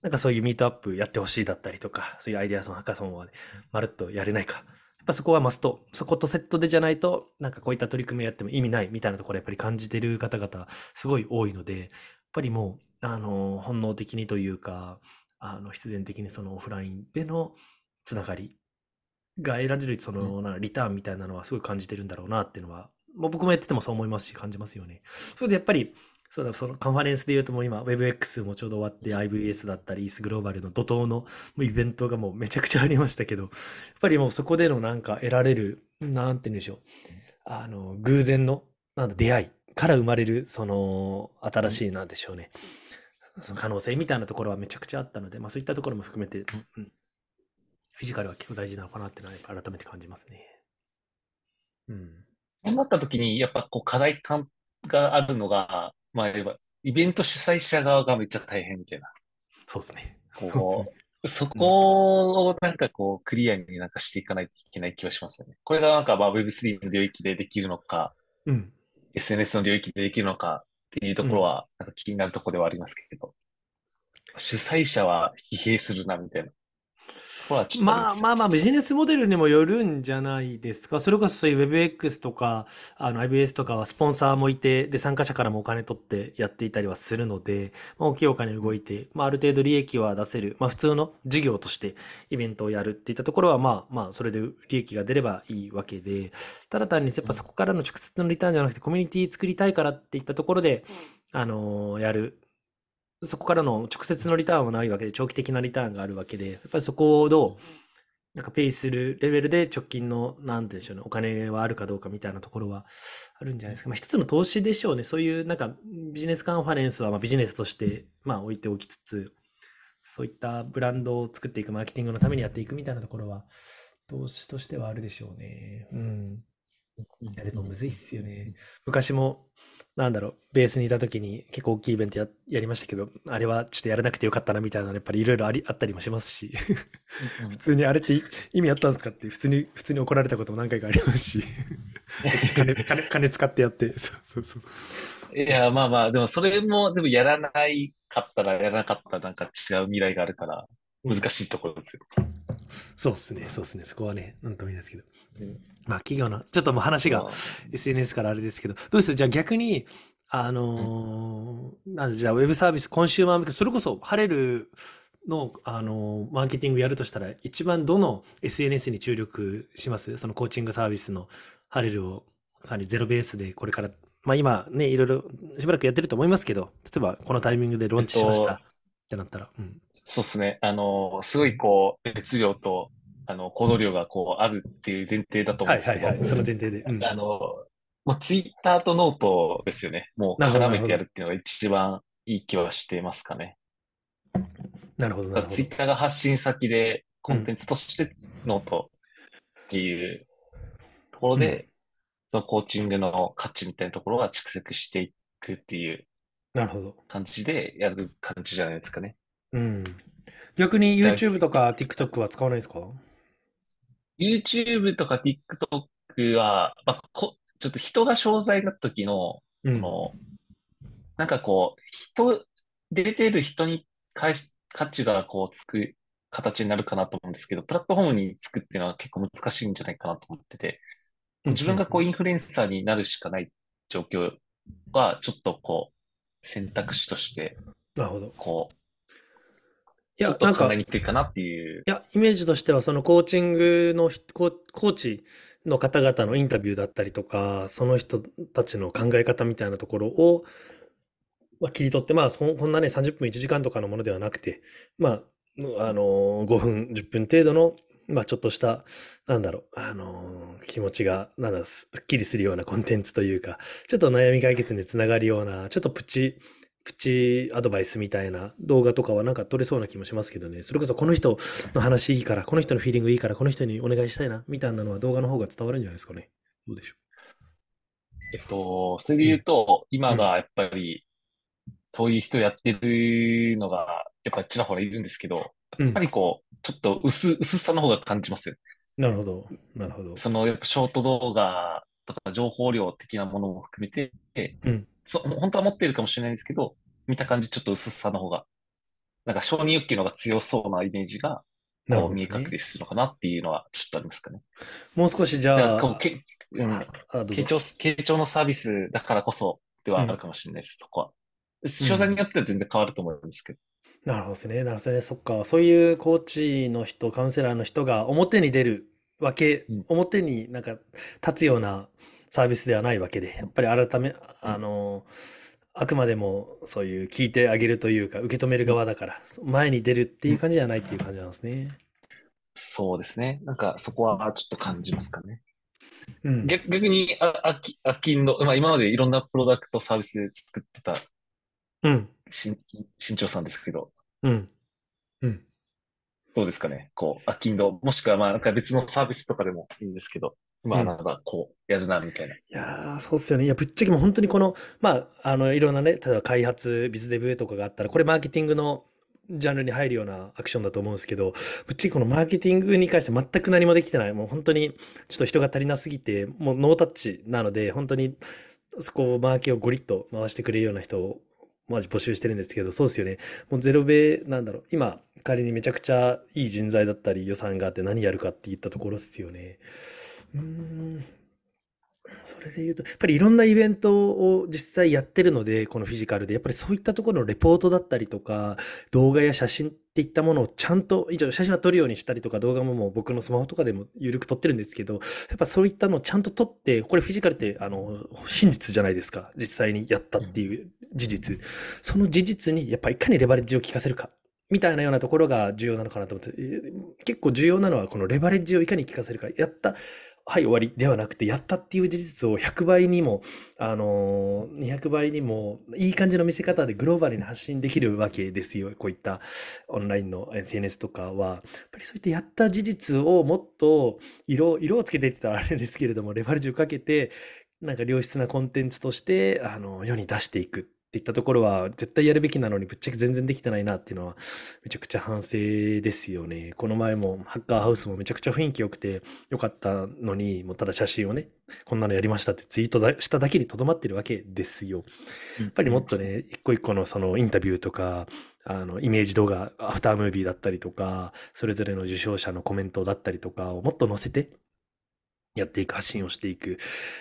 Speaker 2: なんかそういうミートアップやってほしいだったりとか、そういうアイデアソン、ハカソンは、まるっとやれないか。やっぱそこはマスト、そことセットでじゃないと、なんかこういった取り組みをやっても意味ないみたいなところやっぱり感じてる方々、すごい多いので、やっぱりもう、あの、本能的にというか、あの、必然的にそのオフラインでのつながりが得られる、その、なリターンみたいなのはすごい感じてるんだろうなっていうのは、もう僕もやっててもそう思いますし、感じますよね。それでやっぱり、そうだ、そのカンファレンスでいうともう今 WebX もちょうど終わって IVS だったりースグローバルの怒涛のもうイベントがもうめちゃくちゃありましたけど、やっぱりもうそこでのなんか得られる、なんて言うんでしょう。あの、偶然の、なんだ、出会いから生まれる、その、新しい、なんでしょうね。その可能性みたいなところはめちゃくちゃあったので、まあそういったところも含めて、うん、フィジカルは結構大事なのかなってのは改めて感じますね。うん。そうなった時に、やっぱこう課題感があるの
Speaker 1: が、まあ、いわイベント主催者側がめっちゃ大変みたいな。そうですね。こう、そこをなんかこう、クリアになんかしていかないといけない気はしますよね。これがなんか Web3 の領域でできるのか、うん、SNS の領域でできるのかっていうところは、なんか気になるところではありますけど、うん、主催者は疲弊するなみたいな。
Speaker 2: まあまあまあ、ビジネスモデルにもよるんじゃないですか。それこそそういう WebX とか、あの IBS とかはスポンサーもいて、で、参加者からもお金取ってやっていたりはするので、まあ、大きいお金動いて、まあある程度利益は出せる、まあ普通の事業としてイベントをやるっていったところは、まあまあ、それで利益が出ればいいわけで、ただ単にやっぱそこからの直接のリターンじゃなくて、コミュニティ作りたいからっていったところで、あのー、やるそこからの直接のリターンはないわけで、長期的なリターンがあるわけで、やっぱりそこをどう、なんかペイするレベルで直近の、なんでしょうね、お金はあるかどうかみたいなところはあるんじゃないですか。まあ、一つの投資でしょうね。そういう、なんか、ビジネスカンファレンスはまビジネスとして、まあ、置いておきつつ、そういったブランドを作っていく、マーケティングのためにやっていくみたいなところは、投資としてはあるでしょうね。うん。いや、でもむずいっすよね。昔も、なんだろう、ベースにいた時に結構大きいイベントややりましたけど、あれはちょっとやらなくてよかったなみたいなのやっぱりいろいろありあったりもしますし、普通にあれって意味あったんですかって普通に、普通に怒られたことも何回かありますし、金金金使ってやって、そうそうそ
Speaker 1: う。いや、まあまあ、でもそれも、でもやらないかったらやらなかったなんか違う未来があるから、難しいところですよ。うん
Speaker 2: そうっすね、そうっすね。そこはね、なんとも言えないですけど。うん、まあ、企業の、ちょっともう話が SNS からあれですけど、どうですじゃあ逆に、あのーうん、なんじゃあ、ウェブサービス、コンシューマー向け、それこそ、ハレルの、あのー、マーケティングやるとしたら、一番どの SNS に注力しますそのコーチングサービスのハレルを、かなりゼロベースでこれからまあ、今ね、いろいろしばらくやってると思いますけど、例えばこのタイミングでローンチしました。ってなったら。うん、そうですね。
Speaker 1: あの、すごいこう、熱量と、あの、行動量がこう、あるっていう前提だと
Speaker 2: 思うんですけど。はいはいはい、その前提で。うん、あの、も
Speaker 1: うツイッターとノートですよね。もう絡めてやるっていうのが一番いい気はしてますかね。
Speaker 2: なるほど、なるほど。ツイッ
Speaker 1: ターが発信先で、コンテンツとしてノートっていうところで、うん、そのコーチングの価値みたいなところが蓄積していくっていうなるほど。感じでやる感じじゃないですかね。
Speaker 2: うん。逆に YouTube とか TikTok は使わないですか
Speaker 1: ?YouTube とか TikTok は、まあ、こちょっと人が商材な時の、うん、のなんかこう、人、出てる人に返し価値がこうつく形になるかなと思うんですけど、プラットフォームにつくっていうのは結構難しいんじゃないかなと思ってて、自分がこうインフルエンサーになるしかない状況は、ちょっと
Speaker 2: こう、選択肢として、なるほど。こう、いや、ないいや、イメージとしては、そのコーチングのコ、コーチの方々のインタビューだったりとか、その人たちの考え方みたいなところを、まあ、切り取って、まあ、そんなね、30分1時間とかのものではなくて、まあ、あのー、5分、10分程度のまあ、ちょっとした、なんだろう、あのー、気持ちが、なんだろう、すっきりするようなコンテンツというか、ちょっと悩み解決につながるような、ちょっとプチ、プチアドバイスみたいな動画とかはなんか撮れそうな気もしますけどね。それこそこの人の話いいから、この人のフィーリングいいから、この人にお願いしたいな、みたいなのは動画の方が伝わるんじゃないですかね。
Speaker 1: どうでしょう。えっと、それで言うと、うん、今がやっぱり、そういう人やってるのが、やっぱちらほらいるんですけど、やっぱりこう、うん、ちょっと薄、薄さの方が感じますよ、なるほど。なるほど。その、やっぱショート動画とか情報量的なものも含めて、うん、そ本当は持ってるかもしれないんですけど、見た感じちょっと薄さの方が、なんか承認欲求の方が強そうなイメージが、なる見え隠れするのかなっていうのはちょっとありますかね。もう少しじゃあ、傾聴、傾聴のサービスだからこそではあるかもしれないです、うん、そこは。詳細によっては全然変わると思うんですけど。
Speaker 2: なるほどですね。なるほどね。そっか。そういうコーチの人、カウンセラーの人が表に出るわけ、うん。表になんか立つようなサービスではないわけで、やっぱり改め、うんあの、あくまでもそういう聞いてあげるというか、受け止める側だから、前に出るっていう感じじゃないっていう感じなんですね。そうですね。なんかそこはちょっと感じますかね。
Speaker 1: うん、逆逆にあ、あき、あきんの、まあ、今までいろんなプロダクトサービスで作ってた、うん。しん、新庄さんですけど、うん。うん。どうですかね。こう、アキンド、もしくはまあなんか別のサービスとかでもいいんですけど、まあなんかこうやるなみたいな。うん、
Speaker 2: いやそうっすよね。いや、ぶっちゃけもう本当にこの、まあ、あの、いろんなね、例えば開発、ビズデブとかがあったら、これマーケティングのジャンルに入るようなアクションだと思うんですけど、ぶっちけ、このマーケティングに関して全く何もできてない。もう本当にちょっと人が足りなすぎて、もうノータッチなので、本当にそこをマーケをゴリッと回してくれるような人をマジ募集してるんですけど、そうですよね。もうゼロベーなんだろう。今、仮にめちゃくちゃいい人材だったり予算があって何やるかって言ったところっすよね。うん。それで言うと、やっぱりいろんなイベントを実際やってるので、このフィジカルで、やっぱりそういったところのレポートだったりとか、動画や写真っていったものをちゃんと、以上、写真は撮るようにしたりとか、動画ももう僕のスマホとかでも緩く撮ってるんですけど、やっぱそういったのをちゃんと撮って、これフィジカルって、あの、真実じゃないですか。実際にやったっていう事実。その事実に、やっぱいかにレバレッジを効かせるかみたいなようなところが重要なのかなと思って、結構重要なのはこのレバレッジをいかに効かせるか、やったはい終わりではなくてやったっていう事実を100倍にも、あのー、200倍にもいい感じの見せ方でグローバルに発信できるわけですよこういったオンラインの SNS とかはやっぱりそういったやった事実をもっと色色をつけていってたらあれですけれどもレバレッジをかけてなんか良質なコンテンツとしてあの世に出していくっていったところは絶対やるべきなのにぶっちゃけ全然できてないなっていうのはめちゃくちゃ反省ですよね。この前もハッカーハウスもめちゃくちゃ雰囲気良くて良かったのにもうただ写真をねこんなのやりましたってツイートしただけにとどまってるわけですよ。やっぱりもっとね一個一個のそのインタビューとかあのイメージ動画アフタームービーだったりとかそれぞれの受賞者のコメントだったりとかをもっと載せてやっていく、発信をしていく。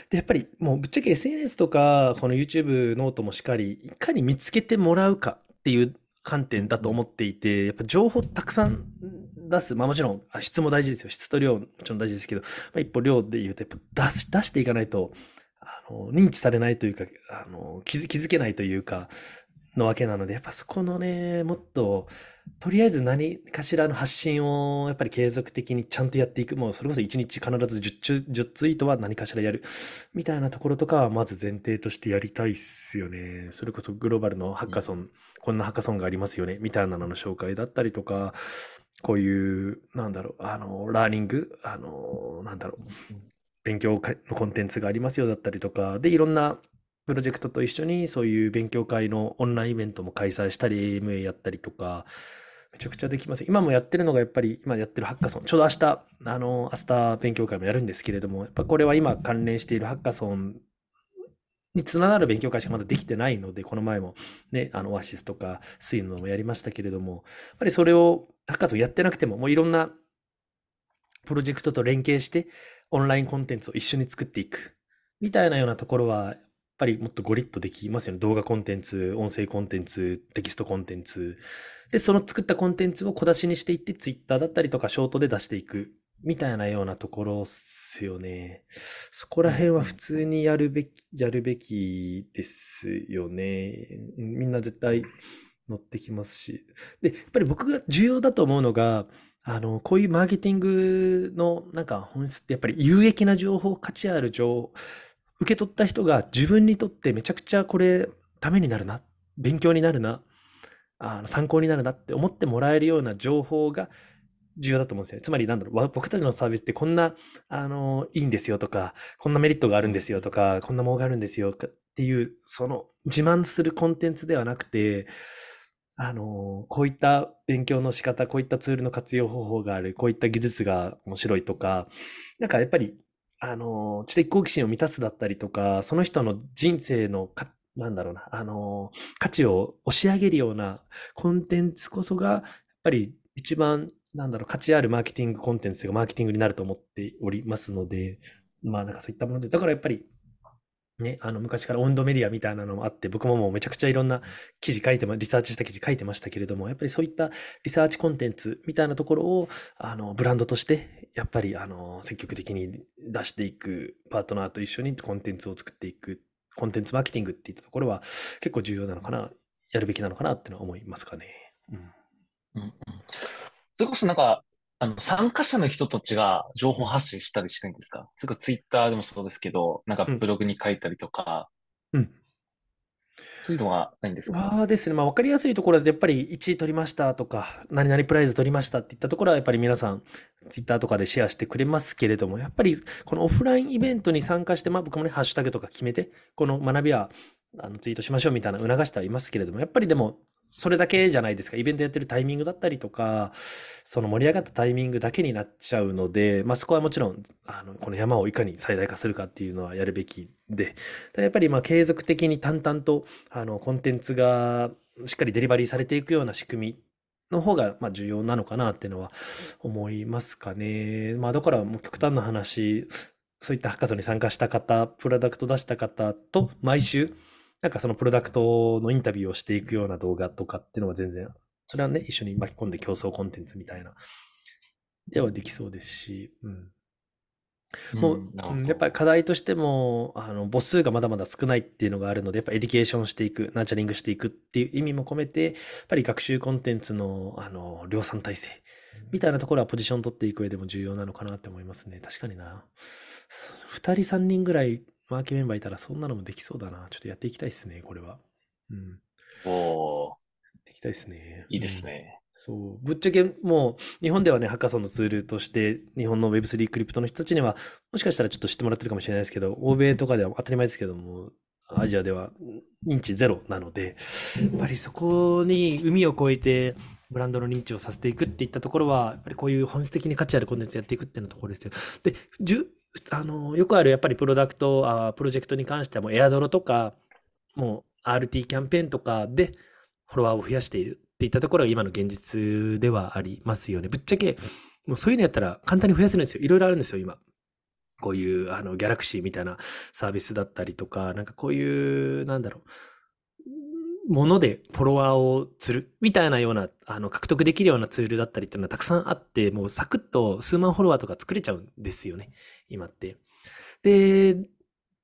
Speaker 2: で、やっぱりもうぶっちゃけ SNS とか、この YouTube ノートもしっかり、いかに見つけてもらうかっていう観点だと思っていて、やっぱ情報たくさん出す。まあもちろん質も大事ですよ。質と量もちろん大事ですけど、まあ、一歩量で言うと、やっぱ出し、出していかないと、あの、認知されないというか、あの、気づ、気づけないというか、のわけなので、やっぱそこのね、もっと、とりあえず何かしらの発信をやっぱり継続的にちゃんとやっていく。もうそれこそ1日必ず 10, 10ツイートは何かしらやる。みたいなところとかはまず前提としてやりたいっすよね。それこそグローバルのハッカソン、うん、こんなハッカソンがありますよね。みたいなのの紹介だったりとか、こういう、なんだろう、あの、ラーニング、あの、なんだろう、勉強のコンテンツがありますよだったりとか、で、いろんなプロジェクトと一緒にそういう勉強会のオンラインイベントも開催したり AMA やったりとかめちゃくちゃできます今もやってるのがやっぱり今やってるハッカソンちょうど明日あの明日勉強会もやるんですけれどもやっぱこれは今関連しているハッカソンにつながる勉強会しかまだできてないのでこの前もねあのオアシスとかスイのもやりましたけれどもやっぱりそれをハッカソンやってなくてももういろんなプロジェクトと連携してオンラインコンテンツを一緒に作っていくみたいなようなところはぱりもっとゴリッとできますよね。動画コンテンツ、音声コンテンツ、テキストコンテンツ。で、その作ったコンテンツを小出しにしていって、ツイッターだったりとかショートで出していく。みたいなようなところっすよね。そこら辺は普通にやるべき、やるべきですよね。みんな絶対乗ってきますし。で、やっぱり僕が重要だと思うのが、あの、こういうマーケティングのなんか本質ってやっぱり有益な情報、価値ある情報、受け取った人が自分にとってめちゃくちゃこれためになるな、勉強になるな、あの参考になるなって思ってもらえるような情報が重要だと思うんですよ。つまりなんだろう、僕たちのサービスってこんな、あの、いいんですよとか、こんなメリットがあるんですよとか、こんなものがあるんですよっていう、その自慢するコンテンツではなくて、あの、こういった勉強の仕方、こういったツールの活用方法がある、こういった技術が面白いとか、なんかやっぱりあの、知的好奇心を満たすだったりとか、その人の人生のか、なんだろうな、あの、価値を押し上げるようなコンテンツこそが、やっぱり一番、なんだろう、価値あるマーケティングコンテンツがマーケティングになると思っておりますので、まあなんかそういったもので、だからやっぱり、ね、あの昔から温度メディアみたいなのもあって僕ももうめちゃくちゃいろんな記事書いて、ま、リサーチした記事書いてましたけれどもやっぱりそういったリサーチコンテンツみたいなところをあのブランドとしてやっぱりあの積極的に出していくパートナーと一緒にコンテンツを作っていくコンテンツマーケティングっていったところは結構重要なのかなやるべきなのかなってのは思いますかね。
Speaker 1: うん、うんうんそれこそなんか、あの、参加者の人たちが情報発信したりしてるんですかそれかツイッターでもそうですけど、なんかブログに書いたりとか。うん。そういうの
Speaker 2: はないんですかあですね。まあ、わかりやすいところで、やっぱり1位取りましたとか、何々プライズ取りましたっていったところは、やっぱり皆さん、ツイッターとかでシェアしてくれますけれども、やっぱりこのオフラインイベントに参加して、まあ、僕もね、ハッシュタグとか決めて、この学びはあのツイートしましょうみたいな促してはいますけれども、やっぱりでも、それだけじゃないですか。イベントやってるタイミングだったりとか、その盛り上がったタイミングだけになっちゃうので、まあそこはもちろん、あの、この山をいかに最大化するかっていうのはやるべきで、やっぱりまあ継続的に淡々と、あの、コンテンツがしっかりデリバリーされていくような仕組みの方が、まあ重要なのかなっていうのは思いますかね。まあだからもう極端な話、そういったハッカソンに参加した方、プロダクト出した方と毎週、なんかそのプロダクトのインタビューをしていくような動画とかっていうのは全然、それはね、一緒に巻き込んで競争コンテンツみたいな、ではできそうですし、うん。もう、やっぱり課題としても、あの、母数がまだまだ少ないっていうのがあるので、やっぱエディケーションしていく、ナーチャリングしていくっていう意味も込めて、やっぱり学習コンテンツの、あの、量産体制みたいなところはポジション取っていく上でも重要なのかなって思いますね。確かにな。2人3人ぐらいマーケメンバーいたらそんなのもできそうだな。ちょっとやっていきたいですね、これは。うん。おお。やっていきたいですね。いいですね。うんそう。ぶっちゃけもう日本ではね、ハッカソンのツールとして日本の Web3 クリプトの人たちにはもしかしたらちょっと知ってもらってるかもしれないですけど、欧米とかでは当たり前ですけども、アジアでは認知ゼロなので、やっぱりそこに海を越えてブランドの認知をさせていくっていったところは、やっぱりこういう本質的に価値あるコンテンツやっていくっていうのところですよ。で、あの、よくあるやっぱりプロダクト、あプロジェクトに関してはもうエアドロとか、もう RT キャンペーンとかでフォロワーを増やしているっていったところが今の現実ではありますよね。ぶっちゃけ、もうそういうのやったら簡単に増やせるんですよ。いろいろあるんですよ、今。こういう、あの、ギャラクシーみたいなサービスだったりとか、なんかこういう、なんだろう。ものでフォロワーを釣るみたいなような、あの、獲得できるようなツールだったりっていうのはたくさんあって、もうサクッと数万フォロワーとか作れちゃうんですよね、今って。で、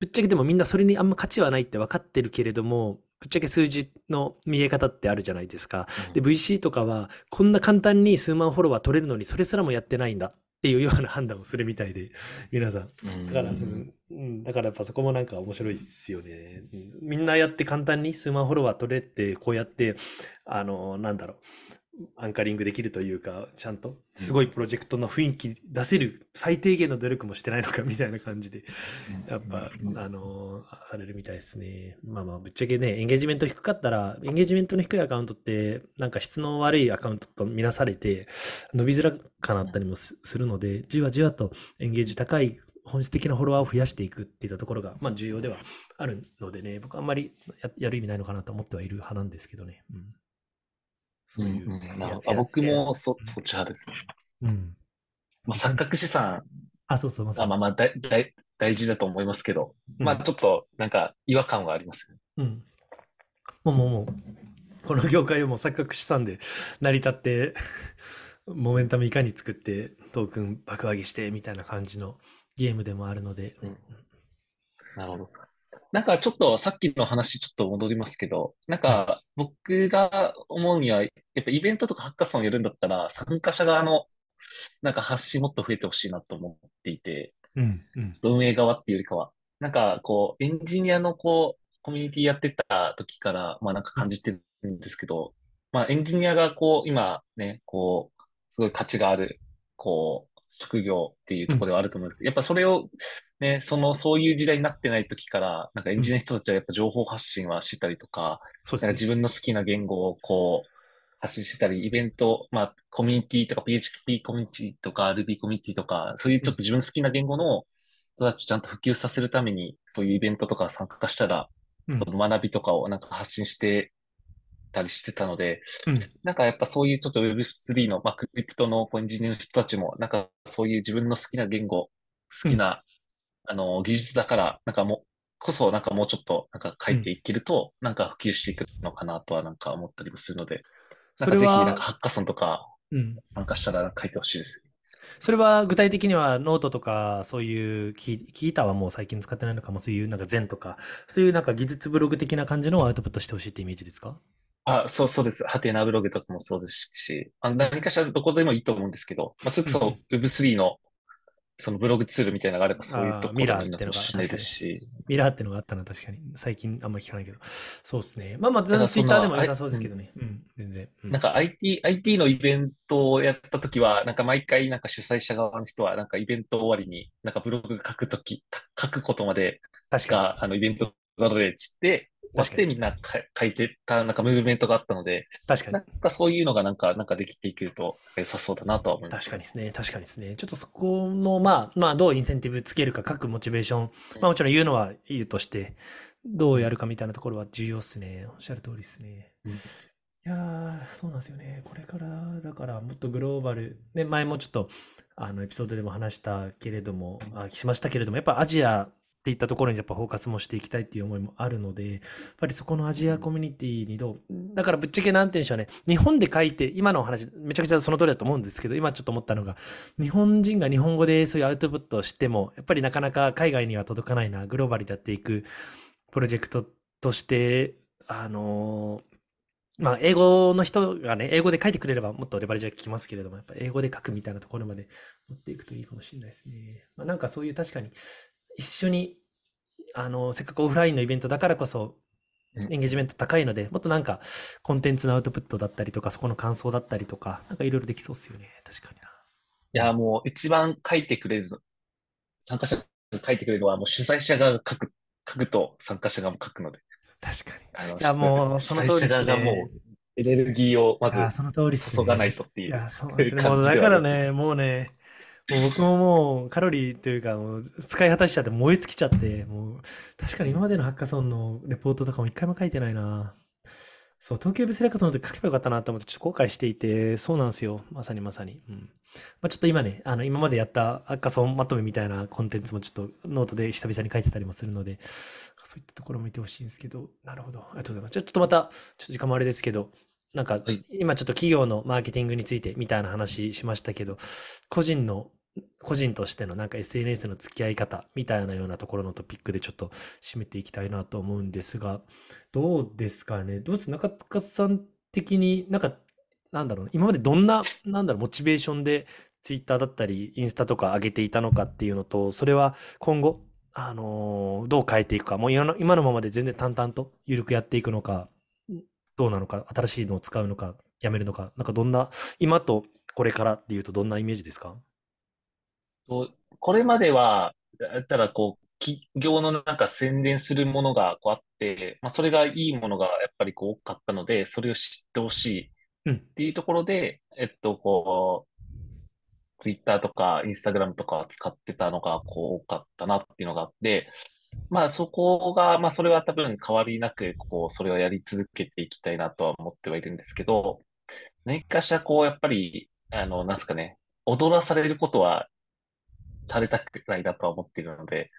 Speaker 2: ぶっちゃけでもみんなそれにあんま価値はないって分かってるけれども、ぶっちゃけ数字の見え方ってあるじゃないですか。で、VC とかは、こんな簡単に数万フォロワー取れるのに、それすらもやってないんだっていうような判断をするみたいで、皆さん。だから、うん、うん、だからやっぱそこもなんか面白いっすよね。みんなやって簡単にスマフォロワー取れて、こうやって、あの、なんだろう。アンカリングできるというか、ちゃんと、すごいプロジェクトの雰囲気出せる、最低限の努力もしてないのかみたいな感じで、やっぱ、あのされるみたいですね。まあまあ、ぶっちゃけね、エンゲージメント低かったら、エンゲージメントの低いアカウントって、なんか質の悪いアカウントと見なされて、伸びづらかなったりもするので、じわじわとエンゲージ高い本質的なフォロワーを増やしていくっていったところが、まあ、重要ではあるのでね、僕あんまりやる意味ないのかなと思ってはいる派なんですけどね。うんそういう。あ、僕もそそっち派ですね。うん
Speaker 1: まあ、錯覚資産、あ、そうそう、まあ、まあまあだだ大事だと思いますけど、うん、まあちょっとなんか違和感はありますね。
Speaker 2: うん。もうもうもう、この業界をもう錯覚資産で 成り立って モメンタムいかに作ってトークン爆上げしてみたいな感じのゲームでもあるので。うん、なるほど。なんかちょっとさっきの話ちょっと戻りますけど、
Speaker 1: なんか僕が思うには、やっぱイベントとかハッカソンやるんだったら、参加者側のなんか発信もっと増えてほしいなと思っていて、うんうん、運営側っていうよりかは、なんかこうエンジニアのこうコミュニティやってた時から、まあなんか感じてるんですけど、まあエンジニアがこう今ね、こうすごい価値がある、こう職業っていうところではあると思うんですけど、やっぱそれをね、その、そういう時代になってない時から、なんかエンジニアの人たちはやっぱ情報発信はしてたりとか、うん、すね。か自分の好きな言語をこう、発信してたり、イベント、まあ、コミュニティとか PHP コミュニティとか Ruby コミュニティとか、そういうちょっと自分好きな言語の人たちをちゃんと普及させるために、そういうイベントとか参加したら、うん、学びとかをなんか発信してたりしてたので、うん、なんかやっぱそういうちょっと Web3 の、まあ、クリプトのエンジニアの人たちも、なんかそういう自分の好きな言語、好きなあの、技術だから、なんかもこそ、なんかもうちょっと、なんか書いていけると、なんか普及していくのかなとは、なんか思ったりもするので、
Speaker 2: なんかぜひ、なんかハ
Speaker 1: ッカソンとか、参加したら書いてほしいです。
Speaker 2: それは具体的にはノートとか、そういうキ、キータはもう最近使ってないのかも、そういうなんか善とか、そういうなんか技術ブログ的な感じのアウトプットしてほしいってイメージですか
Speaker 1: あ、そう、そうです。ハテナブログとかもそうですし、あ何かしらどこでもいいと思うんですけど、まあ、それこそ Web3 のそのブログツールみたいなのがあれば、そういうところになってもしないで
Speaker 2: し。ミラーってのがあったな、確かに。最近あんまり聞かないけど。そうですね。まあまあ、ツイッターでも良さそうですけどね。うん、全然。うん、なん
Speaker 1: か IT、IT のイベントをやったときは、なんか毎回、なんか主催者側の人は、なんかイベント終わりに、なんかブログ書くとき、書くことまで、確か、あの、イベントザルでっつって、終してみんな書いてた、なんかムーブメントがあったので、確かに。なんかそういうのがなんか、なんかできていけると良さそうだ
Speaker 2: なとは思います。確かにですね、確かにですね。ちょっとそこの、まあ、まあ、どうインセンティブつけるか、各モチベーション、まあもちろん言うのは言うとして、どうやるかみたいなところは重要ですね。おっしゃる通りですね。うんいやそうなんですよね。これから、だからもっとグローバル、ね、前もちょっと、あの、エピソードでも話したけれども、あしましたけれども、やっぱアジアっていったところにやっぱフォーカスもしていきたいっていう思いもあるので、やっぱりそこのアジアコミュニティにどう、だからぶっちゃけなんて言うんでしょうね、日本で書いて、今のお話、めちゃくちゃその通りだと思うんですけど、今ちょっと思ったのが、日本人が日本語でそういうアウトプットをしても、やっぱりなかなか海外には届かないな、グローバルでやっていくプロジェクトとして、あのまあ、英語の人がね、英語で書いてくれればもっとレバレッジは効きますけれども、やっぱ英語で書くみたいなところまで持っていくといいかもしれないですね。まあ、なんかそういう確かに、一緒に、あの、せっかくオフラインのイベントだからこそ、エンゲージメント高いので、もっとなんか、コンテンツのアウトプットだったりとか、そこの感想だったりとか、なんかいろいろできそうですよね。確かにな。い
Speaker 1: や、もう一番書いてくれる、参加者が書いてくれるのは、もう主催者側が書く、書くと参加者側も書くので。確かに。いや、もう、その通りです、ね。がもう、エネルギーをまず注がないとっていう。いや、そうですね。だから
Speaker 2: ね、もうね、もう僕ももうカロリーというかもう使い果たしちゃって燃え尽きちゃってもう確かに今までのハッカソンのレポートとかも一回も書いてないなそう東京ビスレカソンの時書けばよかったなと思ってちょっと後悔していてそうなんですよまさにまさに、うんまあ、ちょっと今ねあの今までやったハッカソンまとめみたいなコンテンツもちょっとノートで久々に書いてたりもするのでそういったところも見てほしいんですけどなるほどありがとうございますちょっとまたちょっと時間もあれですけどなんか、今ちょっと企業のマーケティングについてみたいな話しましたけど、個人の個人としてのなんか SNS の付き合い方みたいなようなところのトピックでちょっと締めていきたいなと思うんですが、どうですかねどうです中塚さん的になんか、なんだろう、今までどんな、なんだろう、モチベーションで Twitter だったり、インスタとか上げていたのかっていうのと、それは今後、あのー、どう変えていくか、もう今の今のままで全然淡々と緩くやっていくのか、どうなのか、新しいのを使うのか、やめるのか、なんかどんな、今とこれからっていうとどんなイメージですか
Speaker 1: と、これまでは、だったらこう、企業のなんか宣伝するものがこうあって、まあ、それがいいものがやっぱりこう多かったので、それを知ってほしいっていうところで、うん、えっと、こう、ツイッターとかインスタグラムとか使ってたのがこう多かったなっていうのがあって、まあそこが、まあそれは多分変わりなく、こう、それをやり続けていきたいなとは思ってはいるんですけど、何かしらこう、やっぱり、あの、なんすかね、踊らされることはされたくらいだとは思っているので、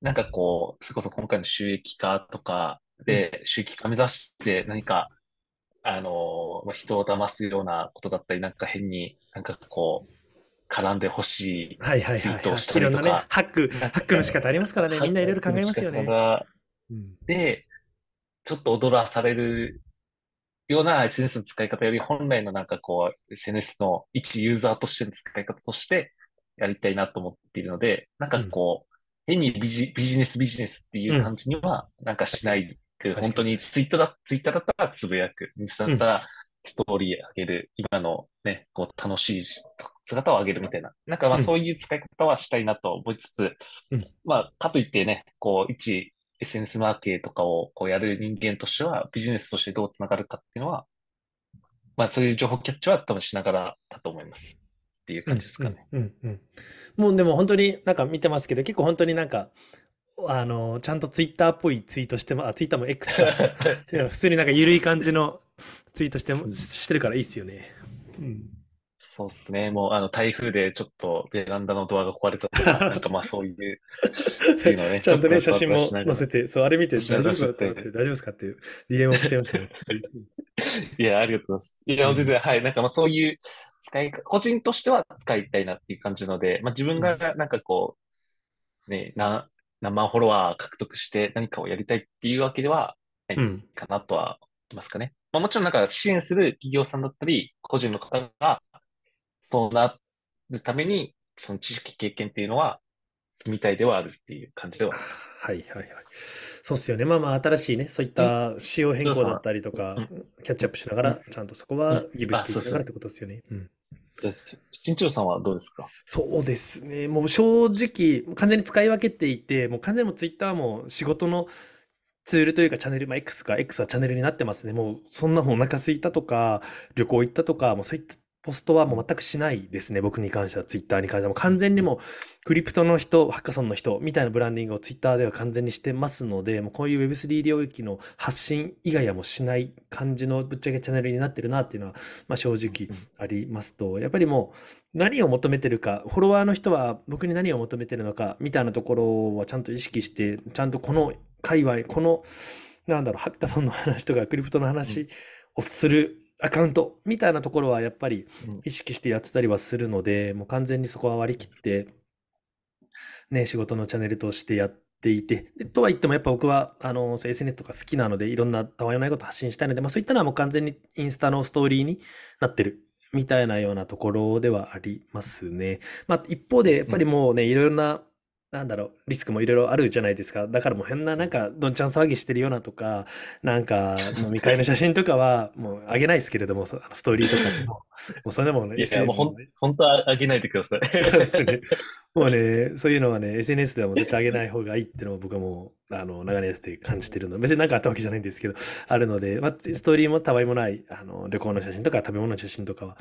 Speaker 1: なんかこう、それこそ今回の収益化とかで、収益化目指して何か、あの、まあ、人を騙すようなことだったり、なんか変に、なんかこう、絡んでほしいツイートをしたりとか。はいはいはいはい、ね、ハ
Speaker 2: ック、ハックの仕方ありますからね。みんないろいろ考えますよね。
Speaker 1: で、ちょっと踊らされるような SNS の使い方より、本来のなんかこう、SNS の一ユーザーとしての使い方として、やりたいなと思っているので、なんかこう、変にビジビジネスビジネスっていう感じにはなんかしないで。本当にツイッターだ、ツイッターだったらつぶやく、インスタだったらストーリー上げる、今のね、こう楽しい姿を上げるみたいな。なんかまあそういう使い方はしたいなと思いつつ、うん、まあかといってね、こう一 SNS マーケとかをこうやる人間としてはビジネスとしてどうつながるかっていうのは、まあそういう情報キャッチは多分しながらだと思います。っていう感じですかね。
Speaker 2: うんうん、うん、もうでも本当になんか見てますけど結構本当になんかあのちゃんとツイッターっぽいツイートしてもあツイッターも X か 普通になんか緩い感じのツイートしてしてるからいいっすよね。
Speaker 1: うんそうですね。もう、あの、台風でちょっとベランダのドアが壊れたとか、なんかまあそういう、っていうのね。ちゃんとね、写真も載せて、そう、あれ見て、大丈夫だったって、大
Speaker 2: 丈夫ですかっていう DM をしちゃいましたいや、ありがとうございます。
Speaker 1: いや、全然、はい、なんかまあそういう使い、個人としては使いたいなっていう感じので、まあ自分がなんかこう、ね、な、生フォロワー獲得して何かをやりたいっていうわけではないかなとは、いますかね。まあもちろんなんか支援する企業さんだったり、個人の方が、そうなるために、その知識経験っていうのは、みたいではあるっていう感じ
Speaker 2: でははいはいはい。そうっすよね。まあまあ、新しいね、そういった仕様変更だったりとか、キャッチアップしながら、ちゃんとそこはギブしていきながらってことですよね。そうです。新さんはどうですかそうですね。もう正直、完全に使い分けていて、もう完全にツイッターも仕事のツールというかチャンネル、まあ、X か、X はチャンネルになってますね。もうそんな本お腹すいたとか、旅行行ったとか、もうそういったポストはもう全くしないですね。僕に関しては、ツイッターに関しては。もう完全にもう、クリプトの人、ハッカソンの人みたいなブランディングをツイッターでは完全にしてますので、もうこういう Web3 領域の発信以外はもうしない感じのぶっちゃけチャンネルになってるなっていうのは、まあ正直ありますと、やっぱりもう何を求めてるか、フォロワーの人は僕に何を求めてるのかみたいなところはちゃんと意識して、ちゃんとこの界隈、この、なんだろう、ハッカソンの話とかクリプトの話をする、アカウントみたいなところはやっぱり意識してやってたりはするので、もう完全にそこは割り切って、ね、仕事のチャンネルとしてやっていて、でとは言ってもやっぱ僕はあの SNS とか好きなので、いろんなたわいのないこと発信したいので、まあ、そういったのはもう完全にインスタのストーリーになってるみたいなようなところではありますね。まあ、一方で、やっぱりもうね、うん、いろいろななんだろう、リスクもいろいろあるじゃないですか。だからもう変な、なんか、どんちゃん騒ぎしてるようなとか、なんか、飲み会の写真とかは、もうあげないですけれども、ストーリーとかでも、もうそれでもね、いや、もうほん、本
Speaker 1: 当はあげないでください。そ う
Speaker 2: もうね、そういうのはね、SNS ではも絶対あげない方がいいってのを僕はもう、あの、流れて感じてるの、別に何かあったわけじゃないんですけど、あるので、まあ、ストーリーもたわいもない、あの、旅行の写真とか食べ物の写真とかは、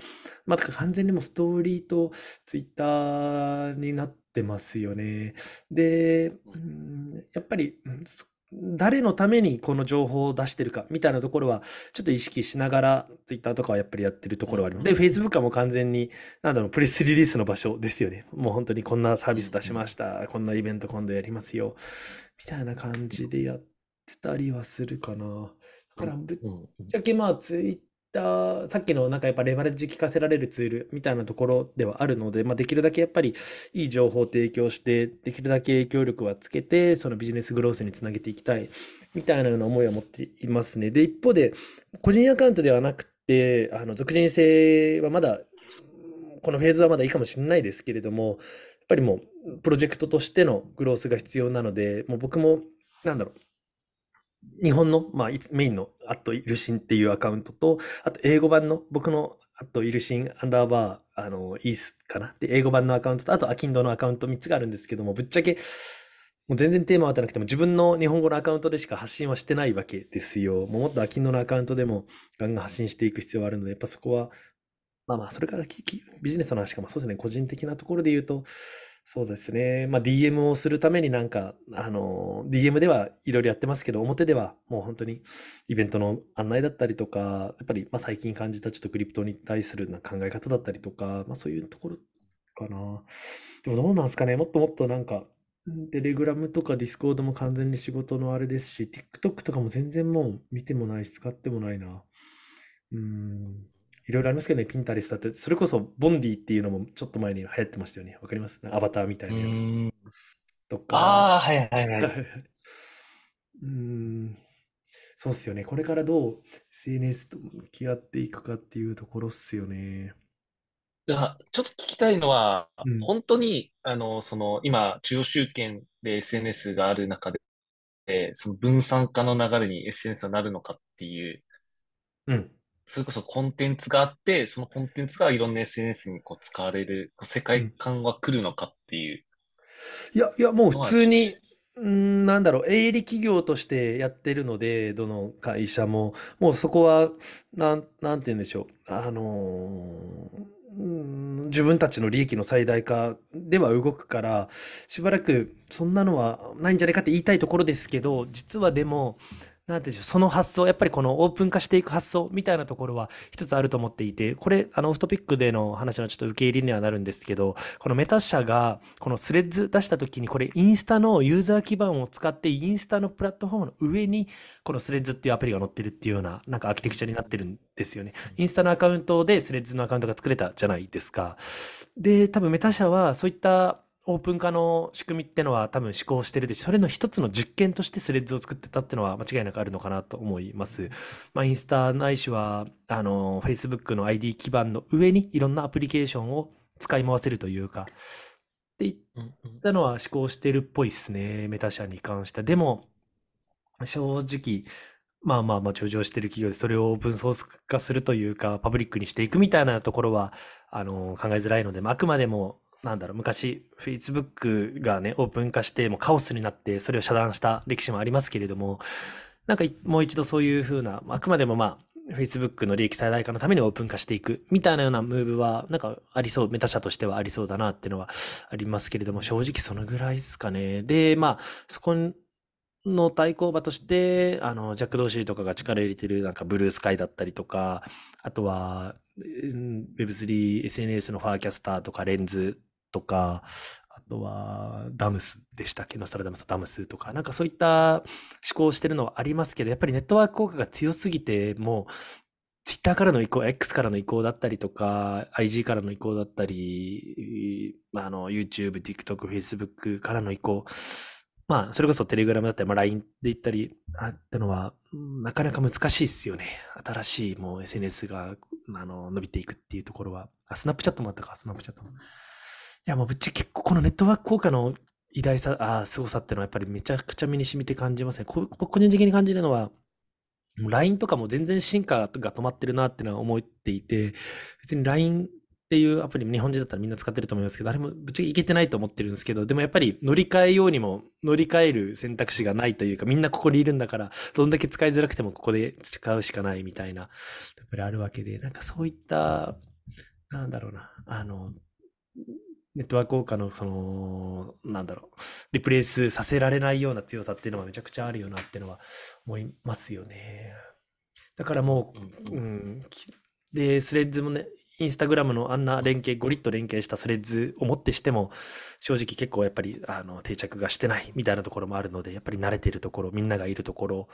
Speaker 2: まあ、完全にもうストーリーとツイッターになってますよね。で、うん、やっぱり、そ誰のためにこの情報を出してるかみたいなところはちょっと意識しながら Twitter とかはやっぱりやってるところはあります。で、Facebook はもう完全に、なんだろう、プレスリリースの場所ですよね。もう本当にこんなサービス出しました。こんなイベント今度やりますよ。みたいな感じでやってたりはするかな。だからぶっちゃけまあ Twitter さっきのなんかやっぱレバレッジ効かせられるツールみたいなところではあるので、まあ、できるだけやっぱりいい情報を提供して、できるだけ影響力はつけて、そのビジネスグロースにつなげていきたいみたいなような思いを持っていますね。で、一方で、個人アカウントではなくて、あの、俗人性はまだ、このフェーズはまだいいかもしれないですけれども、やっぱりもう、プロジェクトとしてのグロースが必要なので、もう僕も、なんだろう、日本の、まあ、メインのアットイルシンっていうアカウントと、あと英語版の僕のアットイルシンアンダーバー、あの、イースかな。で、英語版のアカウントと、あとアキンドのアカウント3つがあるんですけども、ぶっちゃけ、もう全然テーマは合ってなくても、自分の日本語のアカウントでしか発信はしてないわけですよ。もっとアキンドのアカウントでもガンガン発信していく必要があるので、やっぱそこは、まあまあ、それからビジネスの話か、も、そうですね、個人的なところで言うと、そうですね。まあ、DM をするためになんか、あの、DM ではいろいろやってますけど、表ではもう本当にイベントの案内だったりとか、やっぱりまあ最近感じたちょっとクリプトに対するな考え方だったりとか、まあそういうところかな。でもどうなんですかね。もっともっとなんか、テレグラムとかディスコードも完全に仕事のあれですし、TikTok とかも全然もう見てもないし、使ってもないな。うん。いろいろありますけどね、ピンタレスだって、それこそボンディっていうのもちょっと前に流行ってましたよね。わかりますアバターみたいなやつ。とか。ああ、はいはいはい。うん。そうっすよね。これからどう SNS と向き合っていくかっていうところっすよね。
Speaker 1: ちょっと聞きたいのは、うん、本当に、あの、その、今、中央集権で SNS がある中で、その分散化の流れに SNS はなるのかっていう、うん、それこそコンテンツがあって、そのコンテンツがいろんな SNS にこう使われる、世界観は来るのかっていう。
Speaker 2: いや、いや、もう普通に、んなんだろう、営利企業としてやってるので、どの会社も、もうそこは、なん、なんて言うんでしょう、あのー、自分たちの利益の最大化では動くから、しばらくそんなのはないんじゃないかって言いたいところですけど、実はでも、なんてうんでしょう、その発想、やっぱりこのオープン化していく発想みたいなところは一つあると思っていて、これ、あの、オフトピックでの話のちょっと受け入れにはなるんですけど、このメタ社が、このスレッズ出した時に、これ、インスタのユーザー基盤を使って、インスタのプラットフォームの上に、このスレッズっていうアプリが載ってるっていうような、なんかアーキテクチャになってるんですよね。インスタのアカウントでスレッズのアカウントが作れたじゃないですか。で、多分メタ社は、そういったオープン化の仕組みってのは多分試行してるでし、ょ、それの一つの実験としてスレッズを作ってたってのは間違いなくあるのかなと思います。まあ、インスタないしは、あの、Facebook の ID 基盤の上にいろんなアプリケーションを使い回せるというか、っていったのは試行してるっぽいですね、メタ社に関しては。でも、正直、まあまあまあ上場してる企業でそれをオープンソース化するというか、パブリックにしていくみたいなところは、あの、考えづらいので、まあ、あくまでもなんだろう、昔、Facebook がね、オープン化して、もうカオスになって、それを遮断した歴史もありますけれども、なんかもう一度そういうふうな、あくまでもまあ、Facebook の利益最大化のためにオープン化していくみたいなようなムーブは、なんかありそう、メタ社としてはありそうだなっていうのはありますけれども、正直そのぐらいですかね。で、まあ、そこの対抗馬として、あの、ジャック・ドーシーとかが力入れてる、なんかブルースカイだったりとか、あとは、Web3、SNS のファーキャスターとかレンズとか、あとはダムスでしたっけ、ノストラダムスとダムスとか、なんかそういった思考をしてるのはありますけど、やっぱりネットワーク効果が強すぎて、もう、ツイッターからの移行、X からの移行だったりとか、IG からの移行だったり、まあ、あの YouTube、TikTok、Facebook からの移行、まあ、それこそ Telegram だったり、まあ、LINE で行ったり、あったのは、なかなか難しいですよね。新しいもう SNS があの伸びていくっていうところは、あ、スナップチャットもあったか、スナップチャットも。や、もうぶっちゃけこのネットワーク効果の偉大さ、ああ、凄さってのはやっぱりめちゃくちゃ身に染みて感じますね。こ個人的に感じるのは、LINE とかも全然進化が止まってるなってのは思っていて、別に LINE っていうアプリ、日本人だったらみんな使ってると思いますけど、あれもぶっちゃけいけてないと思ってるんですけど、でもやっぱり乗り換えようにも乗り換える選択肢がないというか、みんなここにいるんだから、どんだけ使いづらくてもここで使うしかないみたいな、やっぱりあるわけで、なんかそういった、なんだろうな、あの、ネットワーク効果の、その、なんだろう、リプレイスさせられないような強さっていうのはめちゃくちゃあるよなっていうのは思いますよね。だからもう、うん、で、スレッズもね、インスタグラムのあんな連携、ゴリッと連携したスレッズをもってしても、正直結構やっぱりあの定着がしてないみたいなところもあるので、やっぱり慣れてるところ、みんながいるところ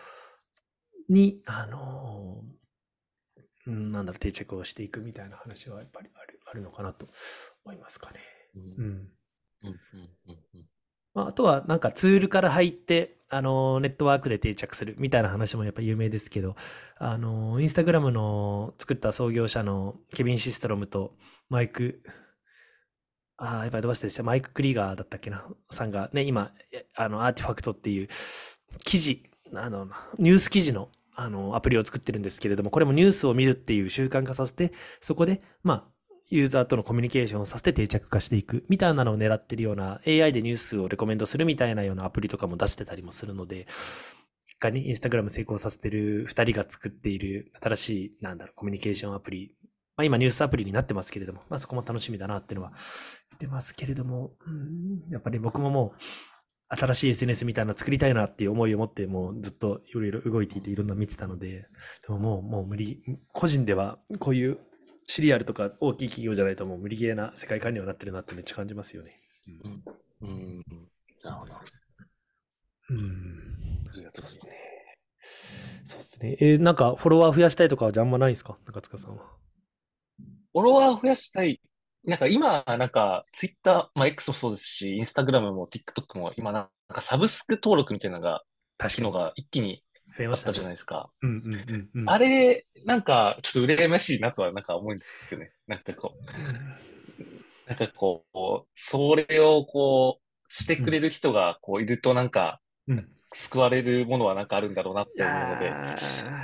Speaker 2: に、あのん、なんだろう、定着をしていくみたいな話はやっぱりあるあるのかなと思いますかね。うん。まあ、あとはなんかツールから入って、あのー、ネットワークで定着するみたいな話もやっぱ有名ですけど、あのー、インスタグラムの作った創業者のケビン・シストロムとマイク、ああ、やっぱりどうしてでしたマイク・クリーガーだったっけな、さんがね、今、あの、アーティファクトっていう記事、あの、ニュース記事の、あの、アプリを作ってるんですけれども、これもニュースを見るっていう習慣化させて、そこで、まあ、ユーザーとのコミュニケーションをさせて定着化していくみたいなのを狙ってるような AI でニュースをレコメンドするみたいなようなアプリとかも出してたりもするので、一回ね、インスタグラム成功させてる二人が作っている新しい、なんだろう、コミュニケーションアプリ。まあ今ニュースアプリになってますけれども、まあそこも楽しみだなっていうのは言ってますけれども、ん、やっぱり僕ももう、新しい SNS みたいなの作りたいなっていう思いを持って、もうずっといろいろ動いていていろんな見てたので、でももう、もう無理、個人ではこういうシリアルとか大きい企業じゃないともう無理ゲーな世界観にはなってるなってめっちゃ感じますよね。うん。うん。なるほど。うん。ありがとうございます。そうですね。えー、なんかフォロワー増やしたいとかじゃあんまないんですか中塚さんは。
Speaker 1: フォロワー増やしたい。なんか今、なんかツイッター、まあ X もそうですし、インスタグラムも TikTok も今なんかサブスク登録みたいなのが、確かのが一気に増えました、ね、じゃないですか。うんうんうんうん、あれ、なんか、ちょっと羨ましいなとは、なんか思うんですよね。なんかこう、なんかこう、それをこう、してくれる人がこういると、なんか、うん、救われるものはなんかあるんだろうなって思うので、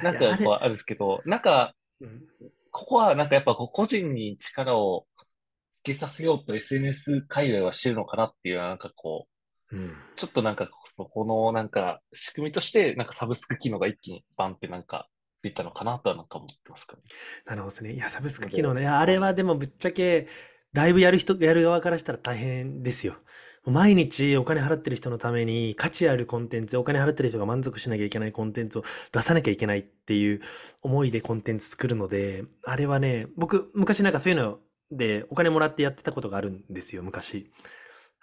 Speaker 1: なんかこうあるんですけど、なんか、ここはなんかやっぱ個人に力をつけさせようと SNS 界隈はしてるのかなっていうなんかこう、うん、ちょっとなんか、そこのなんか、仕組みとして、なんかサブスク機能が一気にバンってなんか、いたのかなとは
Speaker 2: なんか思ってますかね。なるほどですね。いや、サブスク機能ね、あれはでもぶっちゃけ、だいぶやる人、やる側からしたら大変ですよ。毎日お金払ってる人のために価値あるコンテンツ、お金払ってる人が満足しなきゃいけないコンテンツを出さなきゃいけないっていう思いでコンテンツ作るので、あれはね、僕、昔なんかそういうのでお金もらってやってたことがあるんですよ、昔。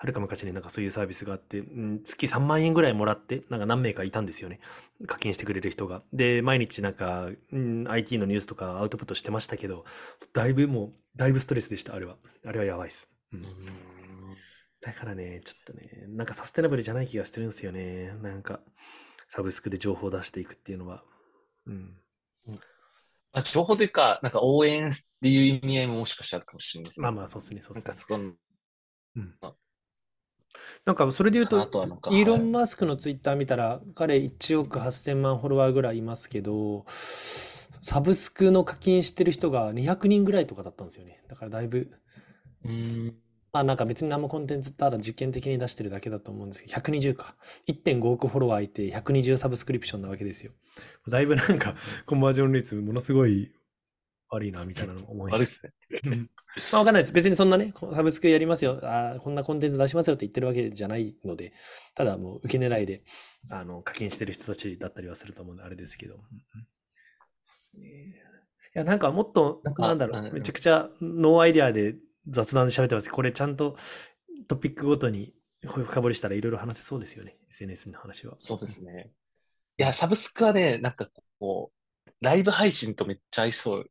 Speaker 2: はるか昔ね、なんかそういうサービスがあって、うん、月3万円ぐらいもらって、なんか何名かいたんですよね。課金してくれる人が。で、毎日なんか、うん、IT のニュースとかアウトプットしてましたけど、だいぶもう、だいぶストレスでした、あれは。あれはやばいです。うん、だからね、ちょっとね、なんかサステナブルじゃない気がしてるんですよね。なんか、サブスクで情報を出していくっていうのは。うんあ、情報というか、なんか応援っていう意味合いももしかしたらかもしれないですね。まあまあ、そうですね、そうですね。なんかそこうん、なんかそれで言うと、とイーロン・マスクのツイッター見たら、彼1億8000万フォロワーぐらいいますけど、サブスクの課金してる人が200人ぐらいとかだったんですよね。だからだいぶ、うん。まあなんか別に何もコンテンツただ実験的に出してるだけだと思うんですけど、120か。1.5億フォロワーいて120サブスクリプションなわけですよ。だいぶなんか、コンバージョン率ものすごい悪いな、みたいなのも 思います。悪いですね。まあ、わかんないです。別にそんなね、サブスクやりますよ、あこんなコンテンツ出しますよって言ってるわけじゃないので、ただもう受け狙いであの課金してる人たちだったりはすると思うんで、あれですけど。いや、なんかもっと、なんだろう、めちゃくちゃノーアイディアで雑談で喋ってますけど、これちゃんとトピックごとに深掘りしたらいろいろ話せそうですよね、SNS の話は。そうですね。いや、サブスクはね、なんかこう、ライブ配信
Speaker 1: とめっちゃ合いそう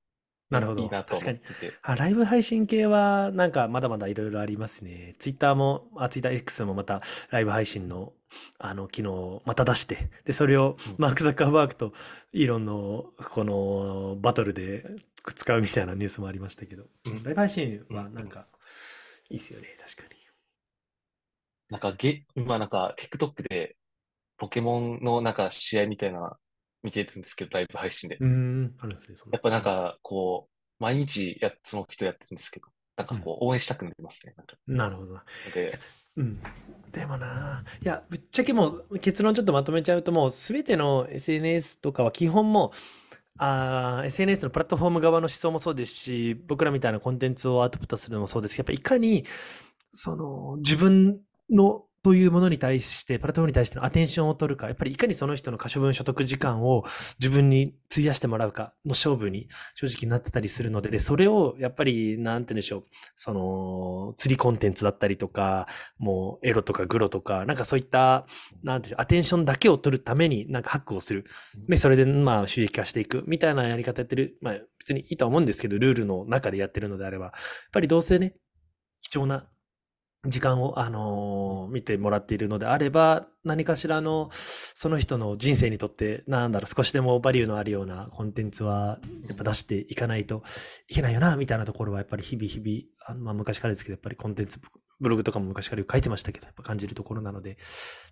Speaker 2: なるほど。いいなと確かに。あ、ライブ配信系は、なんか、まだまだいろいろありますね。ツイッターも、あ、ツイッター X もまた、ライブ配信の、あの、機能をまた出して、で、それを、マーク・ザッカーバーグとイーロンの、この、バトルで使うみたいなニュースもありましたけど、うん、ライブ配信は、なんか、いいっすよね、確かに。なんか、げ、今、なんか、TikTok で、
Speaker 1: ポケモンのなんか試合みたいな見てるんですけど、ライブ配信で。うん、あるんですね、やっぱなんか、こう、毎日や、その人やってるんですけど、なんかこう、応援したくなり
Speaker 2: ますね、うん、なんか。なるほど。で、うん。でもな、いや、ぶっちゃけもう結論ちょっとまとめちゃうと、もうすべての SNS とかは基本もあ SNS のプラットフォーム側の思想もそうですし、僕らみたいなコンテンツをアウトプットするのもそうですけど、やっぱいかに、その、自分のというものに対して、プラットフォームに対してのアテンションを取るか、やっぱりいかにその人の可処分所得時間を自分に費やしてもらうかの勝負に正直なってたりするので、で、それをやっぱり、なんて言うんでしょう、その、釣りコンテンツだったりとか、もうエロとかグロとか、なんかそういった、なんていうアテンションだけを取るために、なんかハックをする。で、それで、まあ、収益化していくみたいなやり方やってる。まあ、別にいいとは思うんですけど、ルールの中でやってるのであれば、やっぱりどうせね、貴重な時間を、あのー、見てもらっているのであれば、何かしらの、その人の人生にとって、なんだろう、少しでもバリューのあるようなコンテンツは、やっぱ出していかないといけないよな、みたいなところは、やっぱり日々日々、あまあ、昔からですけど、やっぱりコンテンツ、ブログとかも昔から書いてましたけど、やっぱ感じるところなので、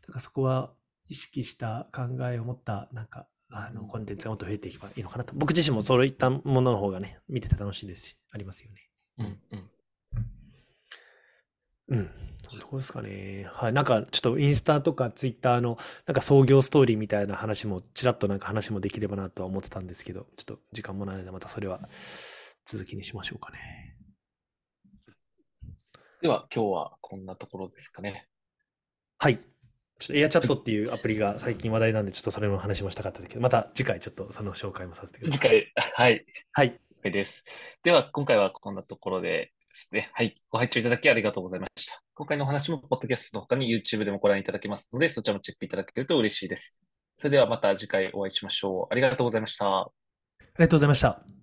Speaker 2: だからそこは意識した考えを持った、なんか、あの、コンテンツがもっと増えていけばいいのかなと。僕自身もそういったものの方がね、見てて楽しいですし、ありますよね。うん、うんうん。そなところですかね。はい。なんか、ちょっとインスタとかツイッターの、なんか創業ストーリーみたいな話も、ちらっとなんか話もできればなとは思ってたんですけど、ちょっと時間もないので、またそれは続きにしましょうかね。では、今日はこんなところですかね。はい。ちょっとエアチャットっていうアプリが最近話題なんで、ちょっとそれも話もしたかったですけど、また次回ちょっとその紹介もさせてください。次回、
Speaker 1: はい。はい。です。では、今回はこんなところで、ですね。はい。ご拝聴いただきありがとうございました。今回のお話も、ポッドキャストの他に YouTube でもご覧いただけますので、そちらもチェックいただけると嬉しいです。それではまた次回お会いしましょう。ありがとうございました。ありがとうございました。